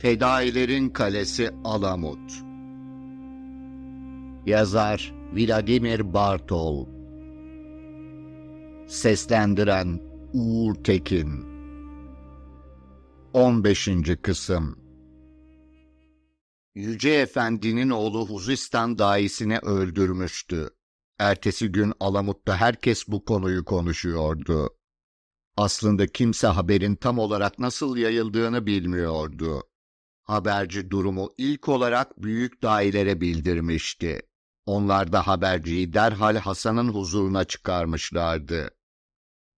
Fedailerin Kalesi Alamut Yazar Vladimir Bartol Seslendiren Uğur Tekin 15. Kısım Yüce Efendi'nin oğlu Huzistan daisini öldürmüştü. Ertesi gün Alamut'ta herkes bu konuyu konuşuyordu. Aslında kimse haberin tam olarak nasıl yayıldığını bilmiyordu. Haberci durumu ilk olarak büyük dairelere bildirmişti. Onlar da haberciyi derhal Hasan'ın huzuruna çıkarmışlardı.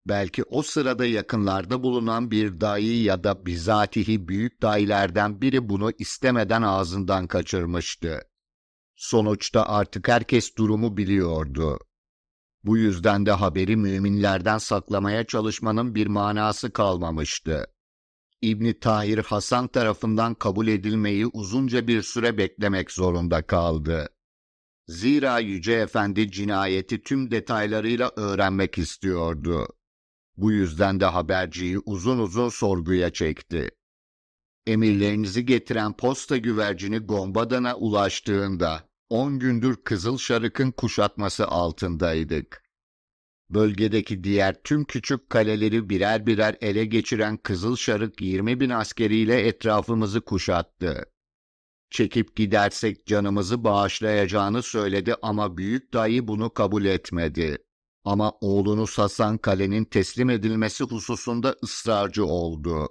Belki o sırada yakınlarda bulunan bir dayı ya da bizatihi büyük dayilerden biri bunu istemeden ağzından kaçırmıştı. Sonuçta artık herkes durumu biliyordu. Bu yüzden de haberi müminlerden saklamaya çalışmanın bir manası kalmamıştı. İbni Tahir Hasan tarafından kabul edilmeyi uzunca bir süre beklemek zorunda kaldı. Zira Yüce Efendi cinayeti tüm detaylarıyla öğrenmek istiyordu. Bu yüzden de haberciyi uzun uzun sorguya çekti. Emirlerinizi getiren posta güvercini Gombadan'a ulaştığında 10 gündür Kızıl Şarık'ın kuşatması altındaydık. Bölgedeki diğer tüm küçük kaleleri birer birer ele geçiren Kızıl Şarık 20 bin askeriyle etrafımızı kuşattı. Çekip gidersek canımızı bağışlayacağını söyledi ama büyük dayı bunu kabul etmedi. Ama oğlunu Sasan kalenin teslim edilmesi hususunda ısrarcı oldu.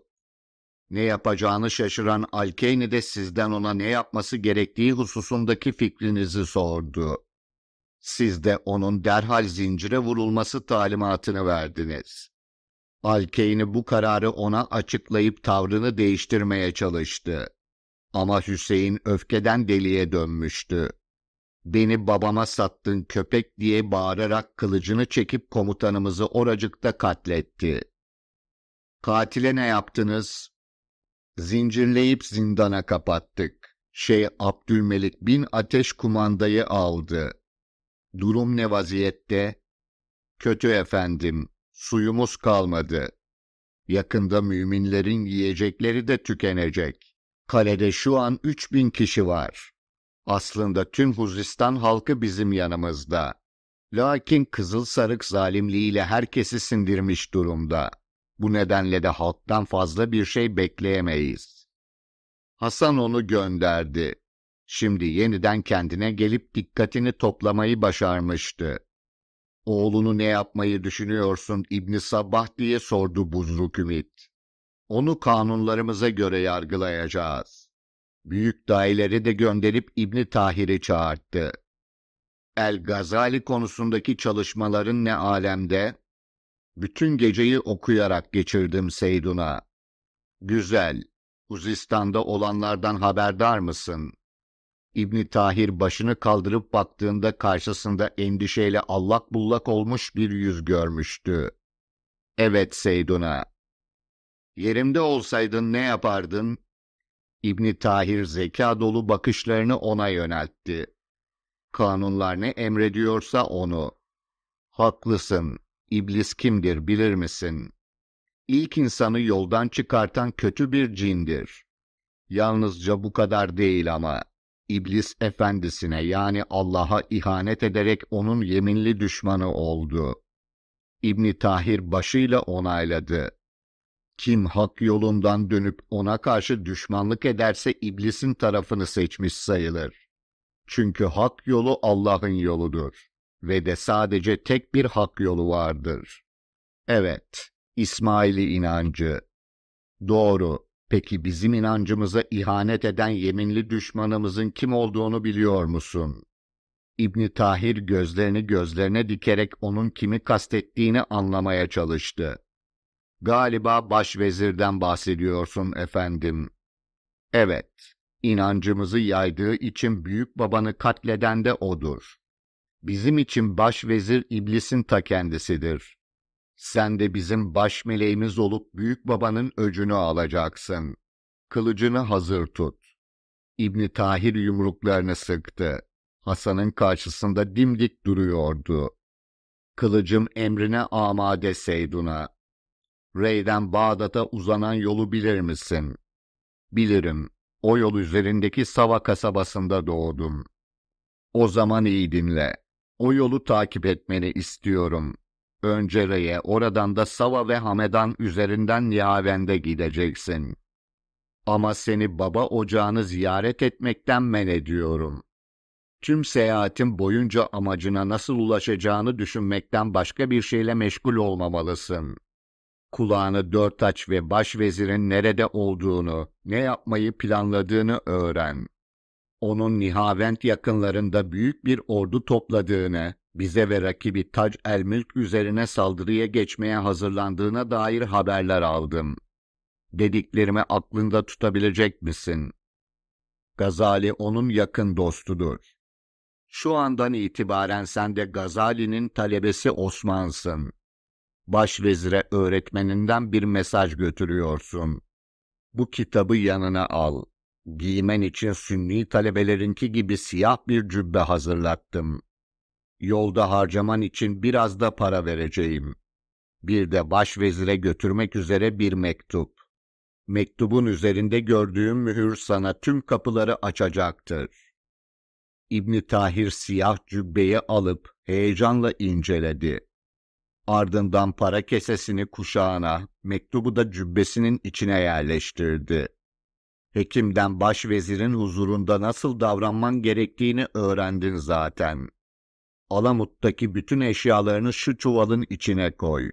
Ne yapacağını şaşıran Alkeyni de sizden ona ne yapması gerektiği hususundaki fikrinizi sordu. Siz de onun derhal zincire vurulması talimatını verdiniz. Alkeyni bu kararı ona açıklayıp tavrını değiştirmeye çalıştı. Ama Hüseyin öfkeden deliye dönmüştü. Beni babama sattın köpek diye bağırarak kılıcını çekip komutanımızı oracıkta katletti. Katile ne yaptınız? Zincirleyip zindana kapattık. Şey Abdülmelik bin ateş kumandayı aldı. Durum ne vaziyette? Kötü efendim, suyumuz kalmadı. Yakında müminlerin yiyecekleri de tükenecek. Kalede şu an üç bin kişi var. Aslında tüm Huzistan halkı bizim yanımızda. Lakin Kızıl Sarık zalimliğiyle herkesi sindirmiş durumda. Bu nedenle de halktan fazla bir şey bekleyemeyiz. Hasan onu gönderdi. Şimdi yeniden kendine gelip dikkatini toplamayı başarmıştı. Oğlunu ne yapmayı düşünüyorsun İbni Sabah diye sordu Buzruk Ümit. Onu kanunlarımıza göre yargılayacağız. Büyük daileri de gönderip İbni Tahir'i çağırttı. El Gazali konusundaki çalışmaların ne alemde? Bütün geceyi okuyarak geçirdim Seydun'a. Güzel, Uzistan'da olanlardan haberdar mısın? İbni Tahir başını kaldırıp baktığında karşısında endişeyle allak bullak olmuş bir yüz görmüştü. Evet Seydun'a. Yerimde olsaydın ne yapardın? İbni Tahir zeka dolu bakışlarını ona yöneltti. Kanunlar ne emrediyorsa onu. Haklısın. İblis kimdir bilir misin? İlk insanı yoldan çıkartan kötü bir cindir. Yalnızca bu kadar değil ama. İblis efendisine yani Allah'a ihanet ederek onun yeminli düşmanı oldu. İbni Tahir başıyla onayladı. Kim hak yolundan dönüp ona karşı düşmanlık ederse iblisin tarafını seçmiş sayılır. Çünkü hak yolu Allah'ın yoludur ve de sadece tek bir hak yolu vardır. Evet, İsmail'i inancı. Doğru, Peki bizim inancımıza ihanet eden yeminli düşmanımızın kim olduğunu biliyor musun? İbni Tahir gözlerini gözlerine dikerek onun kimi kastettiğini anlamaya çalıştı. Galiba başvezirden bahsediyorsun efendim. Evet, inancımızı yaydığı için büyük babanı katleden de odur. Bizim için başvezir iblisin ta kendisidir. Sen de bizim baş meleğimiz olup büyük babanın öcünü alacaksın. Kılıcını hazır tut. İbni Tahir yumruklarını sıktı. Hasan'ın karşısında dimdik duruyordu. Kılıcım emrine amade Seydun'a. Rey'den Bağdat'a uzanan yolu bilir misin? Bilirim. O yol üzerindeki Sava kasabasında doğdum. O zaman iyi dinle. O yolu takip etmeni istiyorum.'' Öncere'ye, oradan da Sava ve Hamedan üzerinden Nihavend'e gideceksin. Ama seni baba ocağını ziyaret etmekten men ediyorum. Tüm seyahatin boyunca amacına nasıl ulaşacağını düşünmekten başka bir şeyle meşgul olmamalısın. Kulağını dört aç ve başvezirin nerede olduğunu, ne yapmayı planladığını öğren.'' onun Nihavent yakınlarında büyük bir ordu topladığını, bize ve rakibi Tac El Mülk üzerine saldırıya geçmeye hazırlandığına dair haberler aldım. Dediklerimi aklında tutabilecek misin? Gazali onun yakın dostudur. Şu andan itibaren sen de Gazali'nin talebesi Osman'sın. Başvezire öğretmeninden bir mesaj götürüyorsun. Bu kitabı yanına al. Giymen için sünni talebelerinki gibi siyah bir cübbe hazırlattım.'' Yolda harcaman için biraz da para vereceğim. Bir de başvezire götürmek üzere bir mektup. Mektubun üzerinde gördüğüm mühür sana tüm kapıları açacaktır. İbni Tahir siyah cübbeyi alıp heyecanla inceledi. Ardından para kesesini kuşağına, mektubu da cübbesinin içine yerleştirdi. Hekimden başvezirin huzurunda nasıl davranman gerektiğini öğrendin zaten. Alamut'taki bütün eşyalarını şu çuvalın içine koy.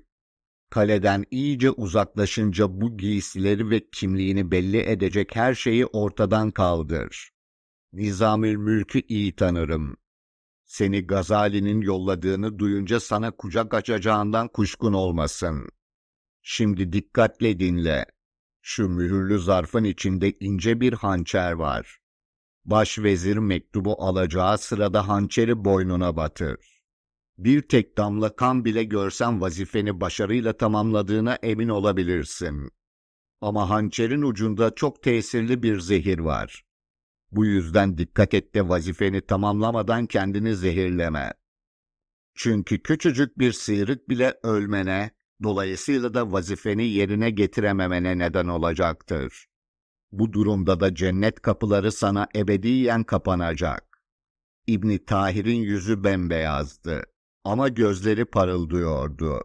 Kaleden iyice uzaklaşınca bu giysileri ve kimliğini belli edecek her şeyi ortadan kaldır. Nizamül Mülk'ü iyi tanırım. Seni Gazali'nin yolladığını duyunca sana kucak açacağından kuşkun olmasın. Şimdi dikkatle dinle. Şu mühürlü zarfın içinde ince bir hançer var. Başvezir mektubu alacağı sırada hançeri boynuna batır. Bir tek damla kan bile görsen vazifeni başarıyla tamamladığına emin olabilirsin. Ama hançerin ucunda çok tesirli bir zehir var. Bu yüzden dikkat et de vazifeni tamamlamadan kendini zehirleme. Çünkü küçücük bir sıyrık bile ölmene, dolayısıyla da vazifeni yerine getirememene neden olacaktır. Bu durumda da cennet kapıları sana ebediyen kapanacak. İbni Tahir'in yüzü bembeyazdı ama gözleri parıldıyordu.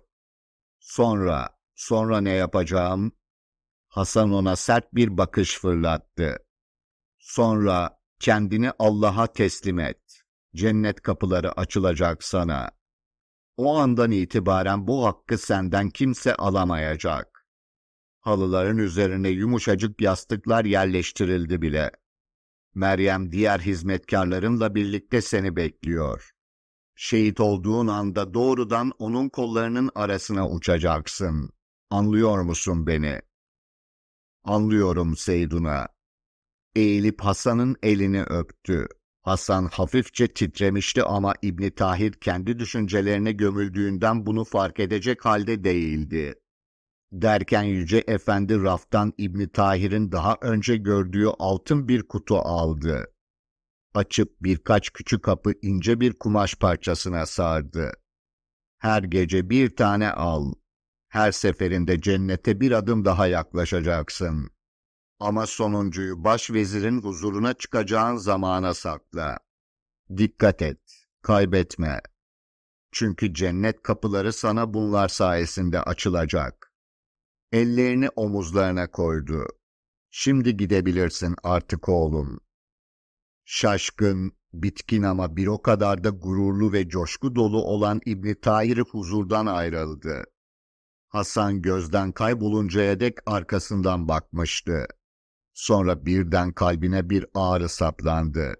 Sonra, sonra ne yapacağım? Hasan ona sert bir bakış fırlattı. Sonra kendini Allah'a teslim et. Cennet kapıları açılacak sana. O andan itibaren bu hakkı senden kimse alamayacak. Halıların üzerine yumuşacık yastıklar yerleştirildi bile. Meryem diğer hizmetkarlarınla birlikte seni bekliyor. Şehit olduğun anda doğrudan onun kollarının arasına uçacaksın. Anlıyor musun beni? Anlıyorum Seyduna. Eğilip Hasan'ın elini öptü. Hasan hafifçe titremişti ama İbni Tahir kendi düşüncelerine gömüldüğünden bunu fark edecek halde değildi. Derken Yüce Efendi raftan İbni Tahir'in daha önce gördüğü altın bir kutu aldı. Açıp birkaç küçük kapı ince bir kumaş parçasına sardı. Her gece bir tane al. Her seferinde cennete bir adım daha yaklaşacaksın. Ama sonuncuyu başvezirin huzuruna çıkacağın zamana sakla. Dikkat et, kaybetme. Çünkü cennet kapıları sana bunlar sayesinde açılacak. Ellerini omuzlarına koydu. Şimdi gidebilirsin artık oğlum. Şaşkın, bitkin ama bir o kadar da gururlu ve coşku dolu olan İbni Tahir huzurdan ayrıldı. Hasan gözden kayboluncaya dek arkasından bakmıştı. Sonra birden kalbine bir ağrı saplandı.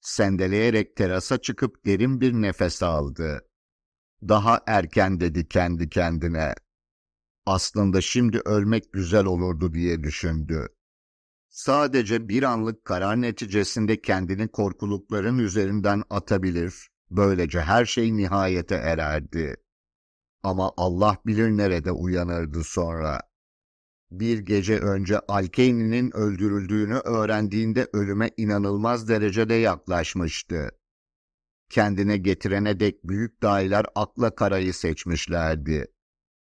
Sendeleyerek terasa çıkıp derin bir nefes aldı. Daha erken dedi kendi kendine. Aslında şimdi ölmek güzel olurdu diye düşündü. Sadece bir anlık karar neticesinde kendini korkulukların üzerinden atabilir, böylece her şey nihayete ererdi. Ama Allah bilir nerede uyanırdı sonra. Bir gece önce Alkeyni'nin öldürüldüğünü öğrendiğinde ölüme inanılmaz derecede yaklaşmıştı. Kendine getirene dek büyük dahiler akla karayı seçmişlerdi.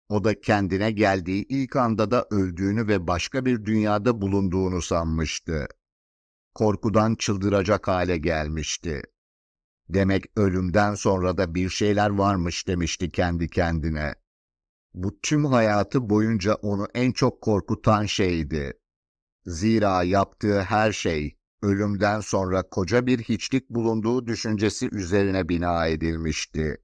O da kendine geldiği ilk anda da öldüğünü ve başka bir dünyada bulunduğunu sanmıştı. Korkudan çıldıracak hale gelmişti. Demek ölümden sonra da bir şeyler varmış demişti kendi kendine. Bu tüm hayatı boyunca onu en çok korkutan şeydi. Zira yaptığı her şey ölümden sonra koca bir hiçlik bulunduğu düşüncesi üzerine bina edilmişti.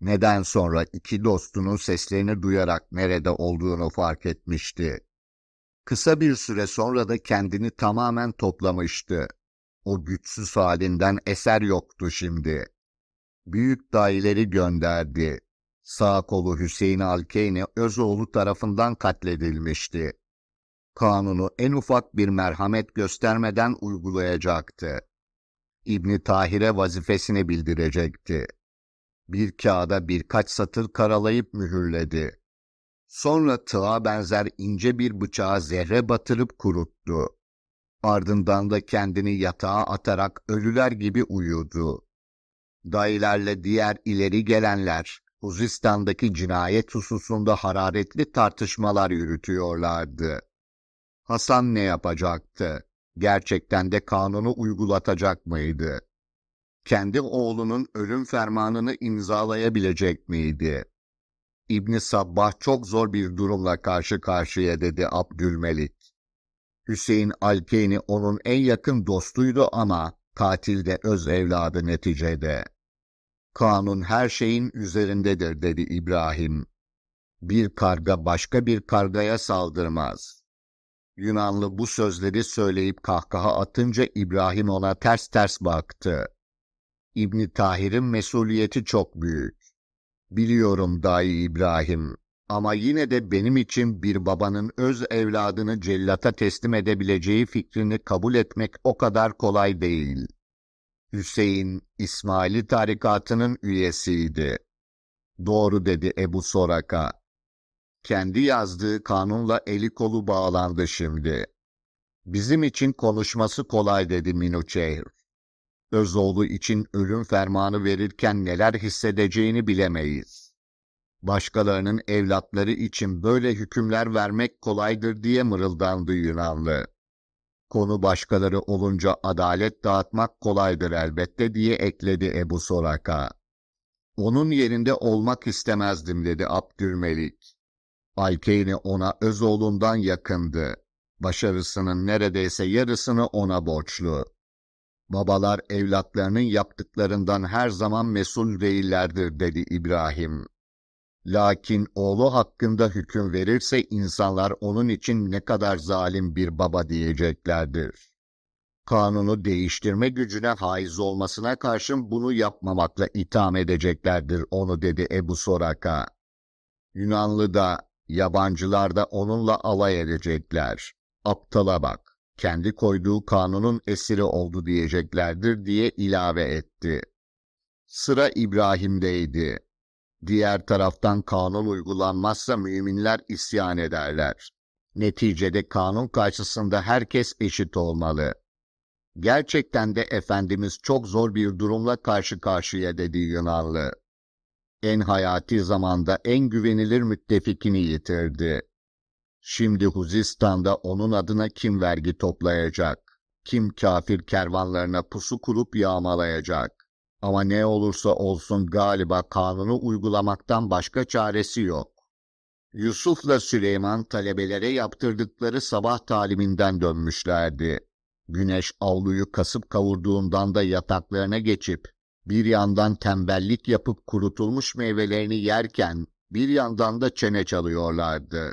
Neden sonra iki dostunun seslerini duyarak nerede olduğunu fark etmişti. Kısa bir süre sonra da kendini tamamen toplamıştı. O güçsüz halinden eser yoktu şimdi. Büyük dahileri gönderdi. Sağ kolu Hüseyin Alkeyni Özoğlu tarafından katledilmişti. Kanunu en ufak bir merhamet göstermeden uygulayacaktı. İbni Tahir'e vazifesini bildirecekti. Bir kağıda birkaç satır karalayıp mühürledi. Sonra tığa benzer ince bir bıçağa zerre batırıp kuruttu. Ardından da kendini yatağa atarak ölüler gibi uyudu. Dayılarla diğer ileri gelenler Huzistan'daki cinayet hususunda hararetli tartışmalar yürütüyorlardı. Hasan ne yapacaktı? Gerçekten de kanunu uygulatacak mıydı? kendi oğlunun ölüm fermanını imzalayabilecek miydi? İbn Sabbah çok zor bir durumla karşı karşıya dedi Abdülmelik. Hüseyin Alpeyni onun en yakın dostuydu ama katilde öz evladı neticede. Kanun her şeyin üzerindedir dedi İbrahim. Bir karga başka bir kargaya saldırmaz. Yunanlı bu sözleri söyleyip kahkaha atınca İbrahim ona ters ters baktı. İbni Tahir'in mesuliyeti çok büyük. Biliyorum dahi İbrahim ama yine de benim için bir babanın öz evladını cellata teslim edebileceği fikrini kabul etmek o kadar kolay değil. Hüseyin, İsmaili tarikatının üyesiydi. Doğru dedi Ebu Soraka. Kendi yazdığı kanunla eli kolu bağlandı şimdi. Bizim için konuşması kolay dedi Minuçehir. Özoğlu için ölüm fermanı verirken neler hissedeceğini bilemeyiz. Başkalarının evlatları için böyle hükümler vermek kolaydır diye mırıldandı Yunanlı. Konu başkaları olunca adalet dağıtmak kolaydır elbette diye ekledi Ebu Soraka. Onun yerinde olmak istemezdim dedi Abdülmelik. Alkeyni ona öz oğlundan yakındı. Başarısının neredeyse yarısını ona borçlu. Babalar evlatlarının yaptıklarından her zaman mesul değillerdir dedi İbrahim. Lakin oğlu hakkında hüküm verirse insanlar onun için ne kadar zalim bir baba diyeceklerdir. Kanunu değiştirme gücüne haiz olmasına karşın bunu yapmamakla itham edeceklerdir onu dedi Ebu Soraka. Yunanlı da, yabancılar da onunla alay edecekler. Aptala bak kendi koyduğu kanunun esiri oldu diyeceklerdir diye ilave etti. Sıra İbrahim'deydi. Diğer taraftan kanun uygulanmazsa müminler isyan ederler. Neticede kanun karşısında herkes eşit olmalı. Gerçekten de Efendimiz çok zor bir durumla karşı karşıya dedi Yunanlı. En hayati zamanda en güvenilir müttefikini yitirdi. Şimdi Huzistan'da onun adına kim vergi toplayacak? Kim kafir kervanlarına pusu kurup yağmalayacak? Ama ne olursa olsun galiba kanunu uygulamaktan başka çaresi yok. Yusuf'la Süleyman talebelere yaptırdıkları sabah taliminden dönmüşlerdi. Güneş avluyu kasıp kavurduğundan da yataklarına geçip, bir yandan tembellik yapıp kurutulmuş meyvelerini yerken, bir yandan da çene çalıyorlardı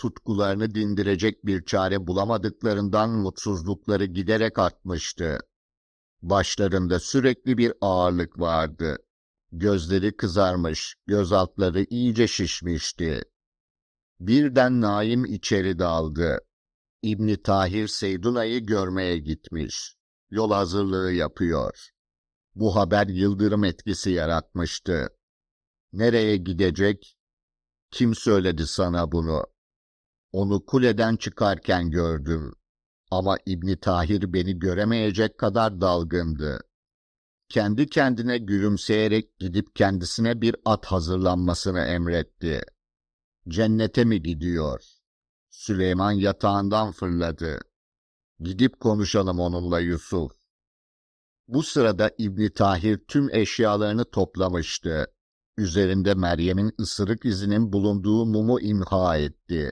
tutkularını dindirecek bir çare bulamadıklarından mutsuzlukları giderek artmıştı. Başlarında sürekli bir ağırlık vardı. Gözleri kızarmış, göz altları iyice şişmişti. Birden Naim içeri daldı. İbni Tahir Seyduna'yı görmeye gitmiş. Yol hazırlığı yapıyor. Bu haber yıldırım etkisi yaratmıştı. Nereye gidecek? Kim söyledi sana bunu? Onu kuleden çıkarken gördüm. Ama İbni Tahir beni göremeyecek kadar dalgındı. Kendi kendine gülümseyerek gidip kendisine bir at hazırlanmasını emretti. Cennete mi gidiyor? Süleyman yatağından fırladı. Gidip konuşalım onunla Yusuf. Bu sırada İbni Tahir tüm eşyalarını toplamıştı. Üzerinde Meryem'in ısırık izinin bulunduğu mumu imha etti.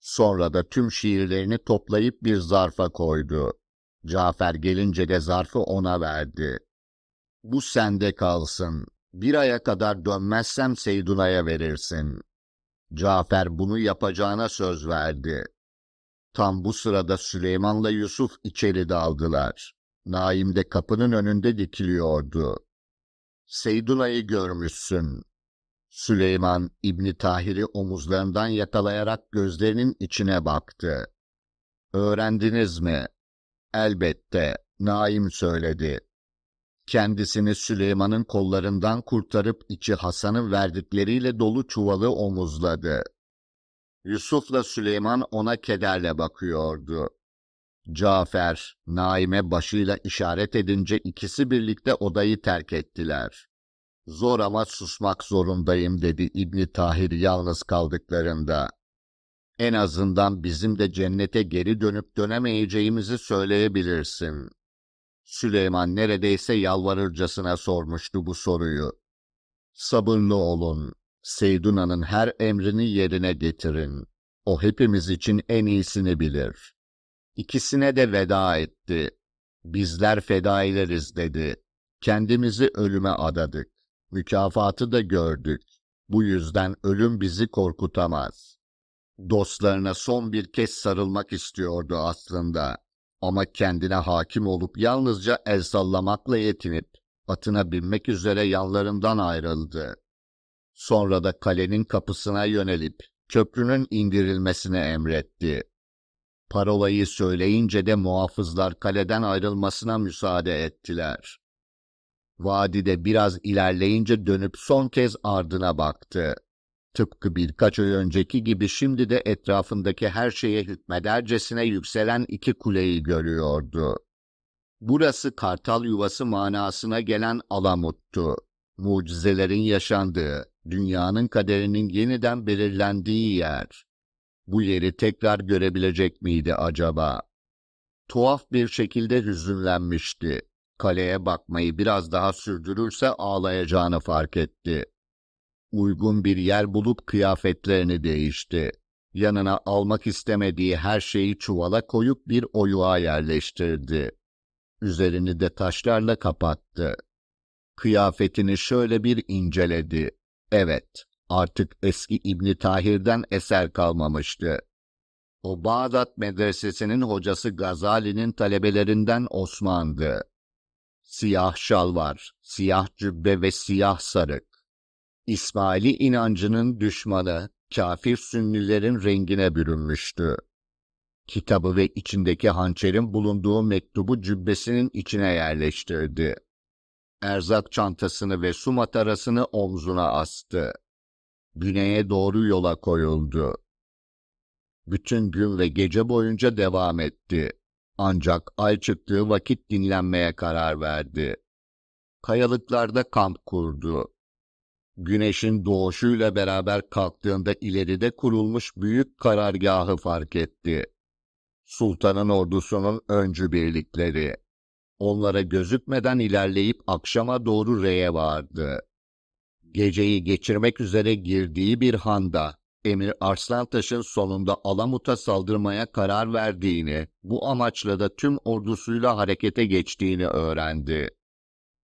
Sonra da tüm şiirlerini toplayıp bir zarfa koydu. Cafer gelince de zarfı ona verdi. Bu sende kalsın. Bir aya kadar dönmezsem Seyduna'ya verirsin. Cafer bunu yapacağına söz verdi. Tam bu sırada Süleyman'la Yusuf içeri daldılar. Naim de kapının önünde dikiliyordu. Seyduna'yı görmüşsün. Süleyman İbni Tahir'i omuzlarından yakalayarak gözlerinin içine baktı. Öğrendiniz mi? Elbette, Naim söyledi. Kendisini Süleyman'ın kollarından kurtarıp içi Hasan'ın verdikleriyle dolu çuvalı omuzladı. Yusuf'la Süleyman ona kederle bakıyordu. Cafer, Naim'e başıyla işaret edince ikisi birlikte odayı terk ettiler. Zor ama susmak zorundayım dedi İbni Tahir yalnız kaldıklarında. En azından bizim de cennete geri dönüp dönemeyeceğimizi söyleyebilirsin. Süleyman neredeyse yalvarırcasına sormuştu bu soruyu. Sabırlı olun. Seyduna'nın her emrini yerine getirin. O hepimiz için en iyisini bilir. İkisine de veda etti. Bizler fedaileriz dedi. Kendimizi ölüme adadık mükafatı da gördük. Bu yüzden ölüm bizi korkutamaz. Dostlarına son bir kez sarılmak istiyordu aslında. Ama kendine hakim olup yalnızca el sallamakla yetinip atına binmek üzere yanlarından ayrıldı. Sonra da kalenin kapısına yönelip köprünün indirilmesine emretti. Parolayı söyleyince de muhafızlar kaleden ayrılmasına müsaade ettiler. Vadide biraz ilerleyince dönüp son kez ardına baktı. Tıpkı birkaç ay önceki gibi şimdi de etrafındaki her şeye hükmedercesine yükselen iki kuleyi görüyordu. Burası kartal yuvası manasına gelen Alamut'tu. Mucizelerin yaşandığı, dünyanın kaderinin yeniden belirlendiği yer. Bu yeri tekrar görebilecek miydi acaba? Tuhaf bir şekilde hüzünlenmişti. Kaleye bakmayı biraz daha sürdürürse ağlayacağını fark etti. Uygun bir yer bulup kıyafetlerini değişti. Yanına almak istemediği her şeyi çuvala koyup bir oyuğa yerleştirdi. Üzerini de taşlarla kapattı. Kıyafetini şöyle bir inceledi. Evet, artık eski İbni Tahir'den eser kalmamıştı. O Bağdat medresesinin hocası Gazali'nin talebelerinden Osman'dı siyah şalvar, siyah cübbe ve siyah sarık. İsmaili inancının düşmanı, kafir sünnilerin rengine bürünmüştü. Kitabı ve içindeki hançerin bulunduğu mektubu cübbesinin içine yerleştirdi. Erzak çantasını ve su matarasını omzuna astı. Güneye doğru yola koyuldu. Bütün gün ve gece boyunca devam etti. Ancak ay çıktığı vakit dinlenmeye karar verdi. Kayalıklarda kamp kurdu. Güneşin doğuşuyla beraber kalktığında ileride kurulmuş büyük karargahı fark etti. Sultanın ordusunun öncü birlikleri. Onlara gözükmeden ilerleyip akşama doğru reye vardı. Geceyi geçirmek üzere girdiği bir handa Emir Arslantaş'ın sonunda Alamut'a saldırmaya karar verdiğini, bu amaçla da tüm ordusuyla harekete geçtiğini öğrendi.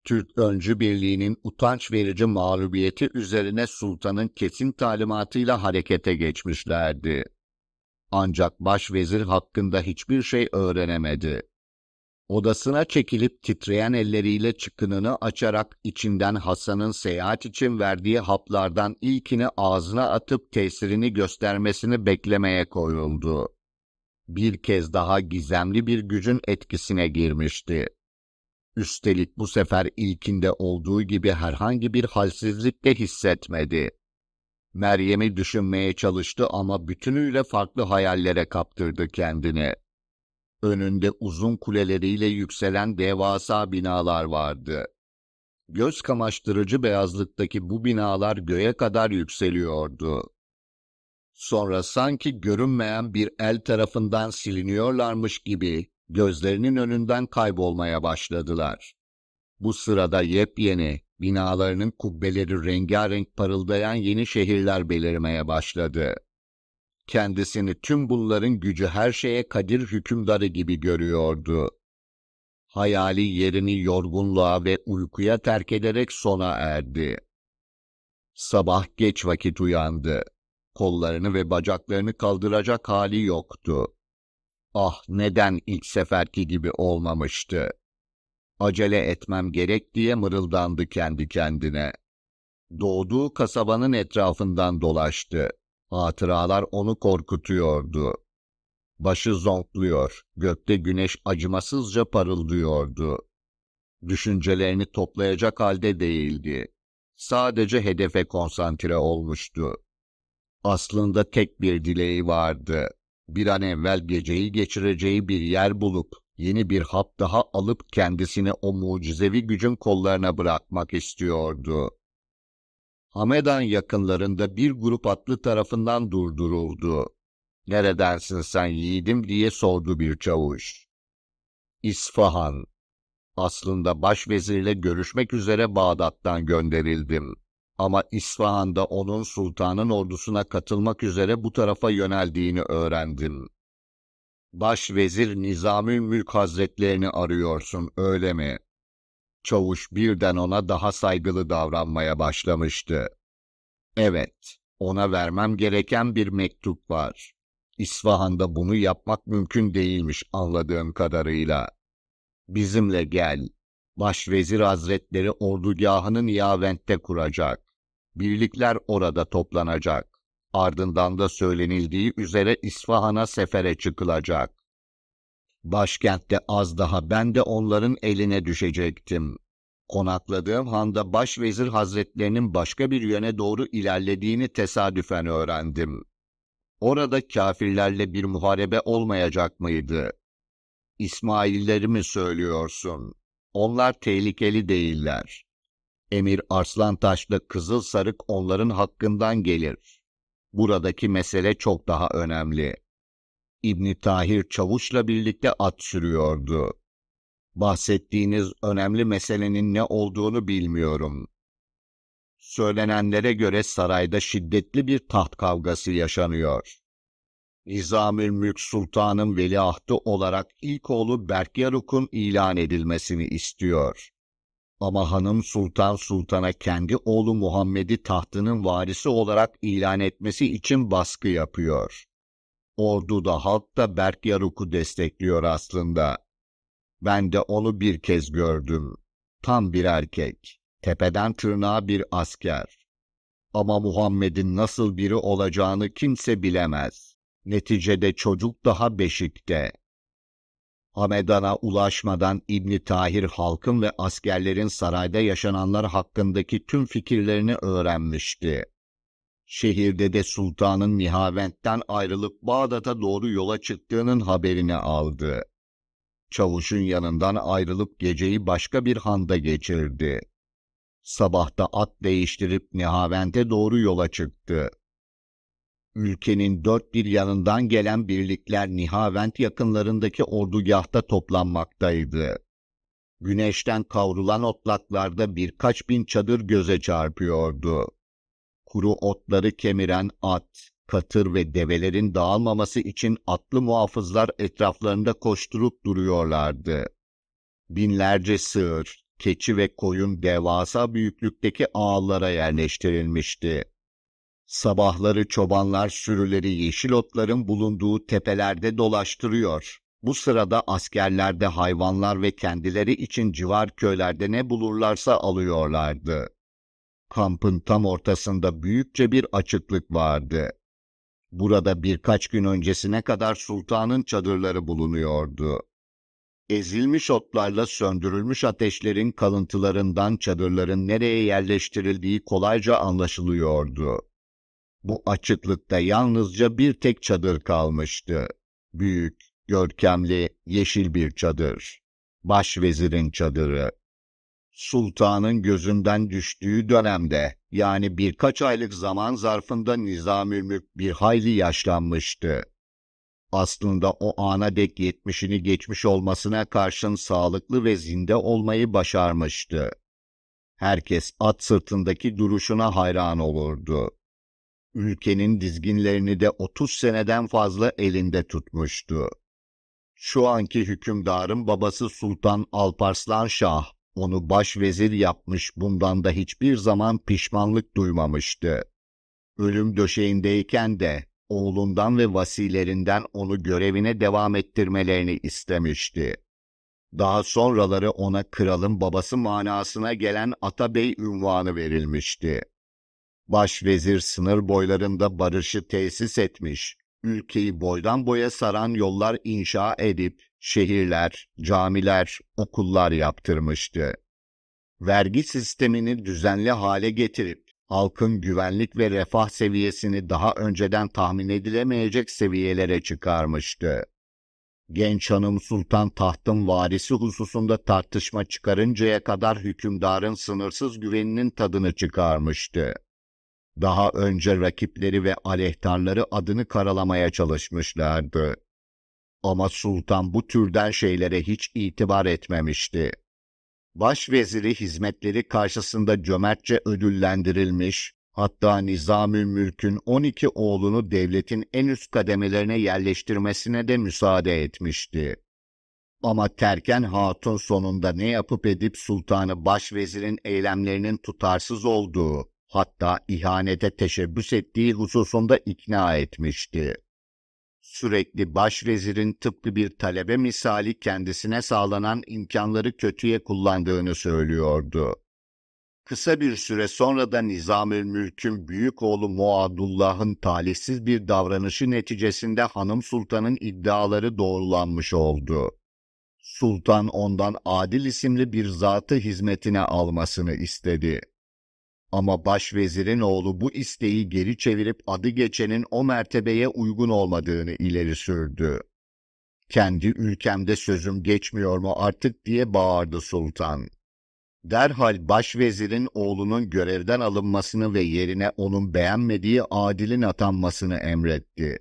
Türk Öncü Birliği'nin utanç verici mağlubiyeti üzerine sultanın kesin talimatıyla harekete geçmişlerdi. Ancak başvezir hakkında hiçbir şey öğrenemedi. Odasına çekilip titreyen elleriyle çıkınını açarak içinden Hasan'ın seyahat için verdiği haplardan ilkini ağzına atıp tesirini göstermesini beklemeye koyuldu. Bir kez daha gizemli bir gücün etkisine girmişti. Üstelik bu sefer ilkinde olduğu gibi herhangi bir halsizlik de hissetmedi. Meryem'i düşünmeye çalıştı ama bütünüyle farklı hayallere kaptırdı kendini. Önünde uzun kuleleriyle yükselen devasa binalar vardı. Göz kamaştırıcı beyazlıktaki bu binalar göğe kadar yükseliyordu. Sonra sanki görünmeyen bir el tarafından siliniyorlarmış gibi gözlerinin önünden kaybolmaya başladılar. Bu sırada yepyeni, binalarının kubbeleri rengarenk parıldayan yeni şehirler belirmeye başladı kendisini tüm bunların gücü her şeye kadir hükümdarı gibi görüyordu. Hayali yerini yorgunluğa ve uykuya terk ederek sona erdi. Sabah geç vakit uyandı. Kollarını ve bacaklarını kaldıracak hali yoktu. Ah neden ilk seferki gibi olmamıştı. Acele etmem gerek diye mırıldandı kendi kendine. Doğduğu kasabanın etrafından dolaştı Hatıralar onu korkutuyordu. Başı zonkluyor, gökte güneş acımasızca parıldıyordu. Düşüncelerini toplayacak halde değildi. Sadece hedefe konsantre olmuştu. Aslında tek bir dileği vardı. Bir an evvel geceyi geçireceği bir yer bulup, yeni bir hap daha alıp kendisini o mucizevi gücün kollarına bırakmak istiyordu. Hamedan yakınlarında bir grup atlı tarafından durduruldu. Neredensin sen yiğidim diye sordu bir çavuş. İsfahan. Aslında başvezirle görüşmek üzere Bağdat'tan gönderildim. Ama İsfahan'da onun sultanın ordusuna katılmak üzere bu tarafa yöneldiğini öğrendim. Başvezir Nizami Mülk Hazretlerini arıyorsun öyle mi? Çavuş birden ona daha saygılı davranmaya başlamıştı. Evet, ona vermem gereken bir mektup var. İsfahan'da bunu yapmak mümkün değilmiş anladığım kadarıyla. Bizimle gel. Başvezir Hazretleri ordugahını Niyavent'te kuracak. Birlikler orada toplanacak. Ardından da söylenildiği üzere İsfahan'a sefere çıkılacak. Başkentte az daha ben de onların eline düşecektim. Konakladığım handa Başvezir Hazretlerinin başka bir yöne doğru ilerlediğini tesadüfen öğrendim. Orada kafirlerle bir muharebe olmayacak mıydı? İsmailleri mi söylüyorsun? Onlar tehlikeli değiller. Emir Arslan taşlı Kızıl Sarık onların hakkından gelir. Buradaki mesele çok daha önemli.'' İbni Tahir Çavuş'la birlikte at sürüyordu. Bahsettiğiniz önemli meselenin ne olduğunu bilmiyorum. Söylenenlere göre sarayda şiddetli bir taht kavgası yaşanıyor. Nizamül Mülk Sultan'ın veliahtı olarak ilk oğlu Berk Yaruk'un ilan edilmesini istiyor. Ama hanım Sultan Sultan'a kendi oğlu Muhammed'i tahtının varisi olarak ilan etmesi için baskı yapıyor. Ordu da halk da Berk Yaruk'u destekliyor aslında. Ben de onu bir kez gördüm. Tam bir erkek. Tepeden tırnağa bir asker. Ama Muhammed'in nasıl biri olacağını kimse bilemez. Neticede çocuk daha beşikte. Hamedan'a ulaşmadan İbni Tahir halkın ve askerlerin sarayda yaşananlar hakkındaki tüm fikirlerini öğrenmişti. Şehirde de sultanın Nihavent'ten ayrılıp Bağdat'a doğru yola çıktığının haberini aldı. Çavuşun yanından ayrılıp geceyi başka bir handa geçirdi. Sabahta at değiştirip Nihavent'e doğru yola çıktı. Ülkenin dört bir yanından gelen birlikler Nihavent yakınlarındaki ordugahta toplanmaktaydı. Güneşten kavrulan otlaklarda birkaç bin çadır göze çarpıyordu kuru otları kemiren at, katır ve develerin dağılmaması için atlı muhafızlar etraflarında koşturup duruyorlardı. Binlerce sığır, keçi ve koyun devasa büyüklükteki ağlara yerleştirilmişti. Sabahları çobanlar sürüleri yeşil otların bulunduğu tepelerde dolaştırıyor. Bu sırada askerlerde hayvanlar ve kendileri için civar köylerde ne bulurlarsa alıyorlardı. Kampın tam ortasında büyükçe bir açıklık vardı. Burada birkaç gün öncesine kadar sultanın çadırları bulunuyordu. Ezilmiş otlarla söndürülmüş ateşlerin kalıntılarından çadırların nereye yerleştirildiği kolayca anlaşılıyordu. Bu açıklıkta yalnızca bir tek çadır kalmıştı. Büyük, görkemli, yeşil bir çadır. Başvezirin çadırı. Sultanın gözünden düştüğü dönemde yani birkaç aylık zaman zarfında Nizamülmük bir hayli yaşlanmıştı. Aslında o ana dek yetmişini geçmiş olmasına karşın sağlıklı ve zinde olmayı başarmıştı. Herkes at sırtındaki duruşuna hayran olurdu. Ülkenin dizginlerini de 30 seneden fazla elinde tutmuştu. Şu anki hükümdarın babası Sultan Alparslan Şah, onu başvezir yapmış bundan da hiçbir zaman pişmanlık duymamıştı. Ölüm döşeğindeyken de oğlundan ve vasilerinden onu görevine devam ettirmelerini istemişti. Daha sonraları ona kralın babası manasına gelen Atabey ünvanı verilmişti. Başvezir sınır boylarında barışı tesis etmiş, ülkeyi boydan boya saran yollar inşa edip şehirler, camiler, okullar yaptırmıştı. Vergi sistemini düzenli hale getirip halkın güvenlik ve refah seviyesini daha önceden tahmin edilemeyecek seviyelere çıkarmıştı. Genç hanım sultan tahtın varisi hususunda tartışma çıkarıncaya kadar hükümdarın sınırsız güveninin tadını çıkarmıştı. Daha önce rakipleri ve aleyhtarları adını karalamaya çalışmışlardı. Ama sultan bu türden şeylere hiç itibar etmemişti. Başveziri hizmetleri karşısında cömertçe ödüllendirilmiş, hatta Nizamül Mülk'ün 12 oğlunu devletin en üst kademelerine yerleştirmesine de müsaade etmişti. Ama Terken Hatun sonunda ne yapıp edip sultanı başvezirin eylemlerinin tutarsız olduğu, hatta ihanete teşebbüs ettiği hususunda ikna etmişti. Sürekli başvezirin tıpkı bir talebe misali kendisine sağlanan imkanları kötüye kullandığını söylüyordu. Kısa bir süre sonra da Nizamül Mülk'ün büyük oğlu Muadullah'ın talihsiz bir davranışı neticesinde Hanım Sultan'ın iddiaları doğrulanmış oldu. Sultan ondan Adil isimli bir zatı hizmetine almasını istedi. Ama başvezirin oğlu bu isteği geri çevirip adı geçenin o mertebeye uygun olmadığını ileri sürdü. Kendi ülkemde sözüm geçmiyor mu artık diye bağırdı sultan. Derhal başvezirin oğlunun görevden alınmasını ve yerine onun beğenmediği adilin atanmasını emretti.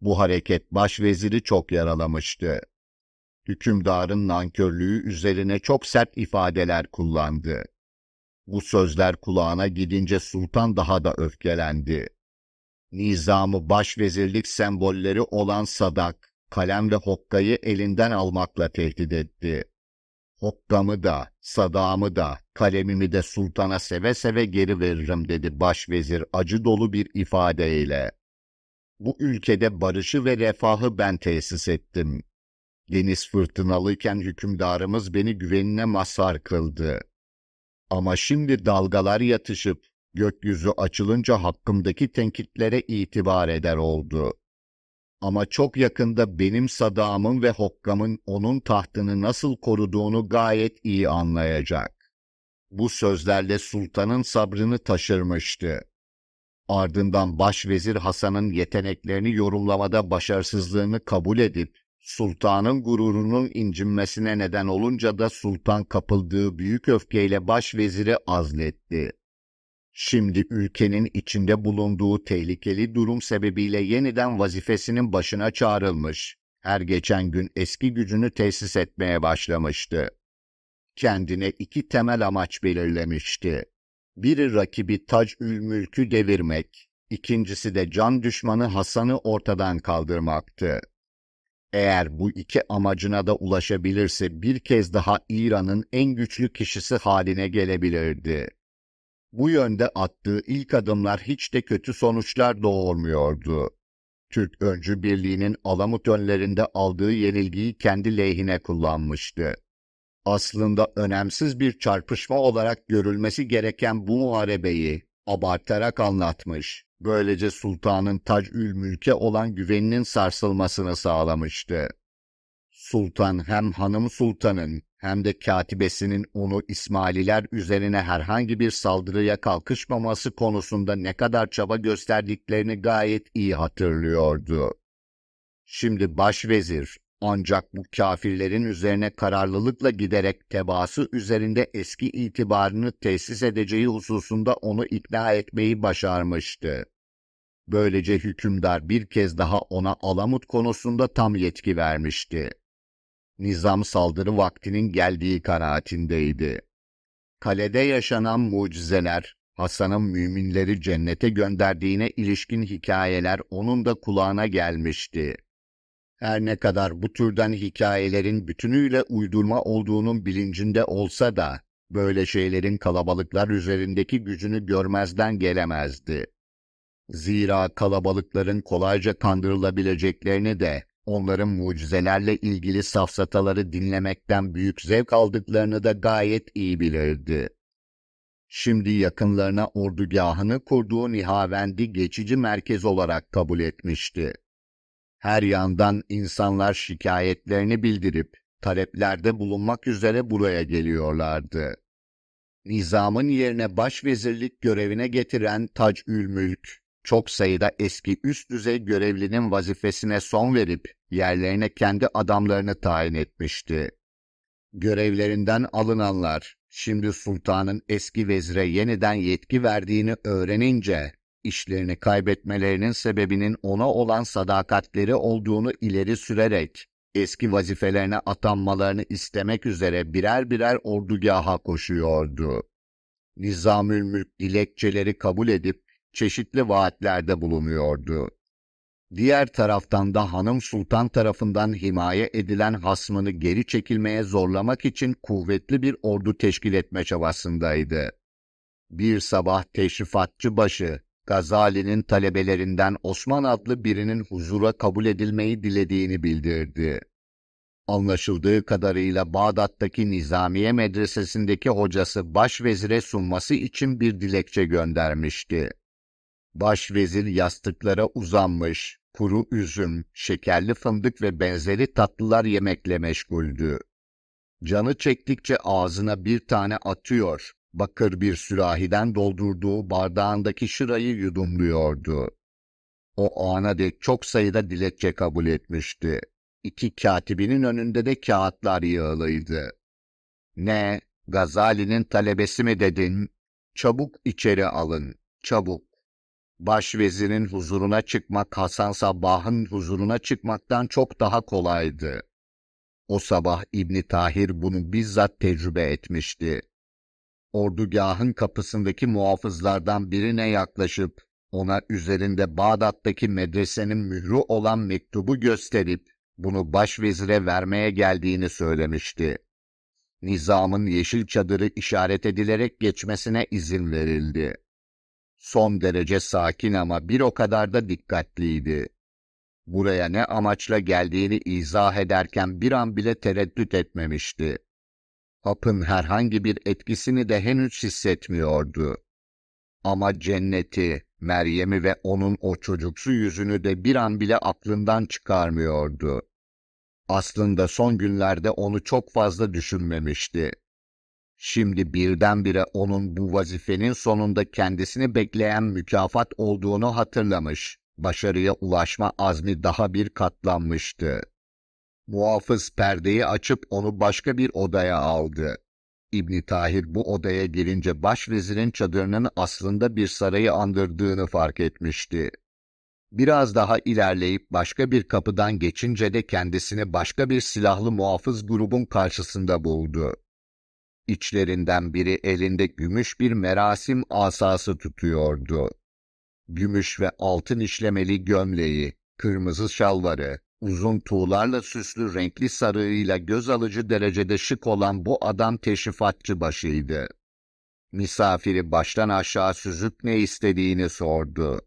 Bu hareket başveziri çok yaralamıştı. Hükümdarın nankörlüğü üzerine çok sert ifadeler kullandı. Bu sözler kulağına gidince sultan daha da öfkelendi. Nizamı başvezirlik sembolleri olan sadak, kalem ve hokkayı elinden almakla tehdit etti. Hokkamı da, sadağımı da, kalemimi de sultana seve seve geri veririm dedi başvezir acı dolu bir ifadeyle. Bu ülkede barışı ve refahı ben tesis ettim. Deniz fırtınalıyken hükümdarımız beni güvenine mazhar kıldı. Ama şimdi dalgalar yatışıp gökyüzü açılınca hakkımdaki tenkitlere itibar eder oldu. Ama çok yakında benim sadağımın ve hokkamın onun tahtını nasıl koruduğunu gayet iyi anlayacak. Bu sözlerle sultanın sabrını taşırmıştı. Ardından başvezir Hasan'ın yeteneklerini yorumlamada başarısızlığını kabul edip Sultanın gururunun incinmesine neden olunca da sultan kapıldığı büyük öfkeyle başveziri azletti. Şimdi ülkenin içinde bulunduğu tehlikeli durum sebebiyle yeniden vazifesinin başına çağrılmış. Her geçen gün eski gücünü tesis etmeye başlamıştı. Kendine iki temel amaç belirlemişti. Biri rakibi Tac ül Mülk'ü devirmek, ikincisi de can düşmanı Hasan'ı ortadan kaldırmaktı. Eğer bu iki amacına da ulaşabilirse bir kez daha İran'ın en güçlü kişisi haline gelebilirdi. Bu yönde attığı ilk adımlar hiç de kötü sonuçlar doğurmuyordu. Türk Öncü Birliği'nin Alamut önlerinde aldığı yenilgiyi kendi lehine kullanmıştı. Aslında önemsiz bir çarpışma olarak görülmesi gereken bu muharebeyi abartarak anlatmış. Böylece sultanın tac ül mülke olan güveninin sarsılmasını sağlamıştı. Sultan hem hanım sultanın hem de katibesinin onu İsmaililer üzerine herhangi bir saldırıya kalkışmaması konusunda ne kadar çaba gösterdiklerini gayet iyi hatırlıyordu. Şimdi başvezir ancak bu kafirlerin üzerine kararlılıkla giderek tebaası üzerinde eski itibarını tesis edeceği hususunda onu ikna etmeyi başarmıştı. Böylece hükümdar bir kez daha ona Alamut konusunda tam yetki vermişti. Nizam saldırı vaktinin geldiği kanaatindeydi. Kalede yaşanan mucizeler, Hasan'ın müminleri cennete gönderdiğine ilişkin hikayeler onun da kulağına gelmişti. Her ne kadar bu türden hikayelerin bütünüyle uydurma olduğunun bilincinde olsa da böyle şeylerin kalabalıklar üzerindeki gücünü görmezden gelemezdi. Zira kalabalıkların kolayca kandırılabileceklerini de onların mucizelerle ilgili safsataları dinlemekten büyük zevk aldıklarını da gayet iyi bilirdi. Şimdi yakınlarına ordugahını kurduğu Nihavendi geçici merkez olarak kabul etmişti. Her yandan insanlar şikayetlerini bildirip taleplerde bulunmak üzere buraya geliyorlardı. Nizamın yerine başvezirlik görevine getiren Tac Ülmülk, çok sayıda eski üst düzey görevlinin vazifesine son verip yerlerine kendi adamlarını tayin etmişti. Görevlerinden alınanlar, şimdi sultanın eski vezire yeniden yetki verdiğini öğrenince işlerini kaybetmelerinin sebebinin ona olan sadakatleri olduğunu ileri sürerek eski vazifelerine atanmalarını istemek üzere birer birer ordugaha koşuyordu. Nizamül Mülk dilekçeleri kabul edip çeşitli vaatlerde bulunuyordu. Diğer taraftan da hanım sultan tarafından himaye edilen hasmını geri çekilmeye zorlamak için kuvvetli bir ordu teşkil etme çabasındaydı. Bir sabah teşrifatçı başı Gazali'nin talebelerinden Osman adlı birinin huzura kabul edilmeyi dilediğini bildirdi. Anlaşıldığı kadarıyla Bağdat'taki Nizamiye Medresesi'ndeki hocası başvezire sunması için bir dilekçe göndermişti. Başvezir yastıklara uzanmış, kuru üzüm, şekerli fındık ve benzeri tatlılar yemekle meşguldü. Canı çektikçe ağzına bir tane atıyor, bakır bir sürahiden doldurduğu bardağındaki şırayı yudumluyordu. O ana dek çok sayıda dilekçe kabul etmişti. İki katibinin önünde de kağıtlar yığılıydı. Ne, Gazali'nin talebesi mi dedin? Çabuk içeri alın, çabuk. Başvezirin huzuruna çıkmak Hasan Sabbah'ın huzuruna çıkmaktan çok daha kolaydı. O sabah İbni Tahir bunu bizzat tecrübe etmişti ordugahın kapısındaki muhafızlardan birine yaklaşıp ona üzerinde Bağdat'taki medresenin mührü olan mektubu gösterip bunu başvezire vermeye geldiğini söylemişti. Nizam'ın yeşil çadırı işaret edilerek geçmesine izin verildi. Son derece sakin ama bir o kadar da dikkatliydi. Buraya ne amaçla geldiğini izah ederken bir an bile tereddüt etmemişti. Hap'ın herhangi bir etkisini de henüz hissetmiyordu. Ama cenneti, Meryem'i ve onun o çocuksu yüzünü de bir an bile aklından çıkarmıyordu. Aslında son günlerde onu çok fazla düşünmemişti. Şimdi birdenbire onun bu vazifenin sonunda kendisini bekleyen mükafat olduğunu hatırlamış. Başarıya ulaşma azmi daha bir katlanmıştı. Muhafız perdeyi açıp onu başka bir odaya aldı. İbn Tahir bu odaya gelince başvezirin çadırının aslında bir sarayı andırdığını fark etmişti. Biraz daha ilerleyip başka bir kapıdan geçince de kendisini başka bir silahlı muhafız grubun karşısında buldu. İçlerinden biri elinde gümüş bir merasim asası tutuyordu. Gümüş ve altın işlemeli gömleği, kırmızı şalvarı, Uzun tuğlarla süslü renkli sarığıyla göz alıcı derecede şık olan bu adam teşrifatçı başıydı. Misafiri baştan aşağı süzüp ne istediğini sordu.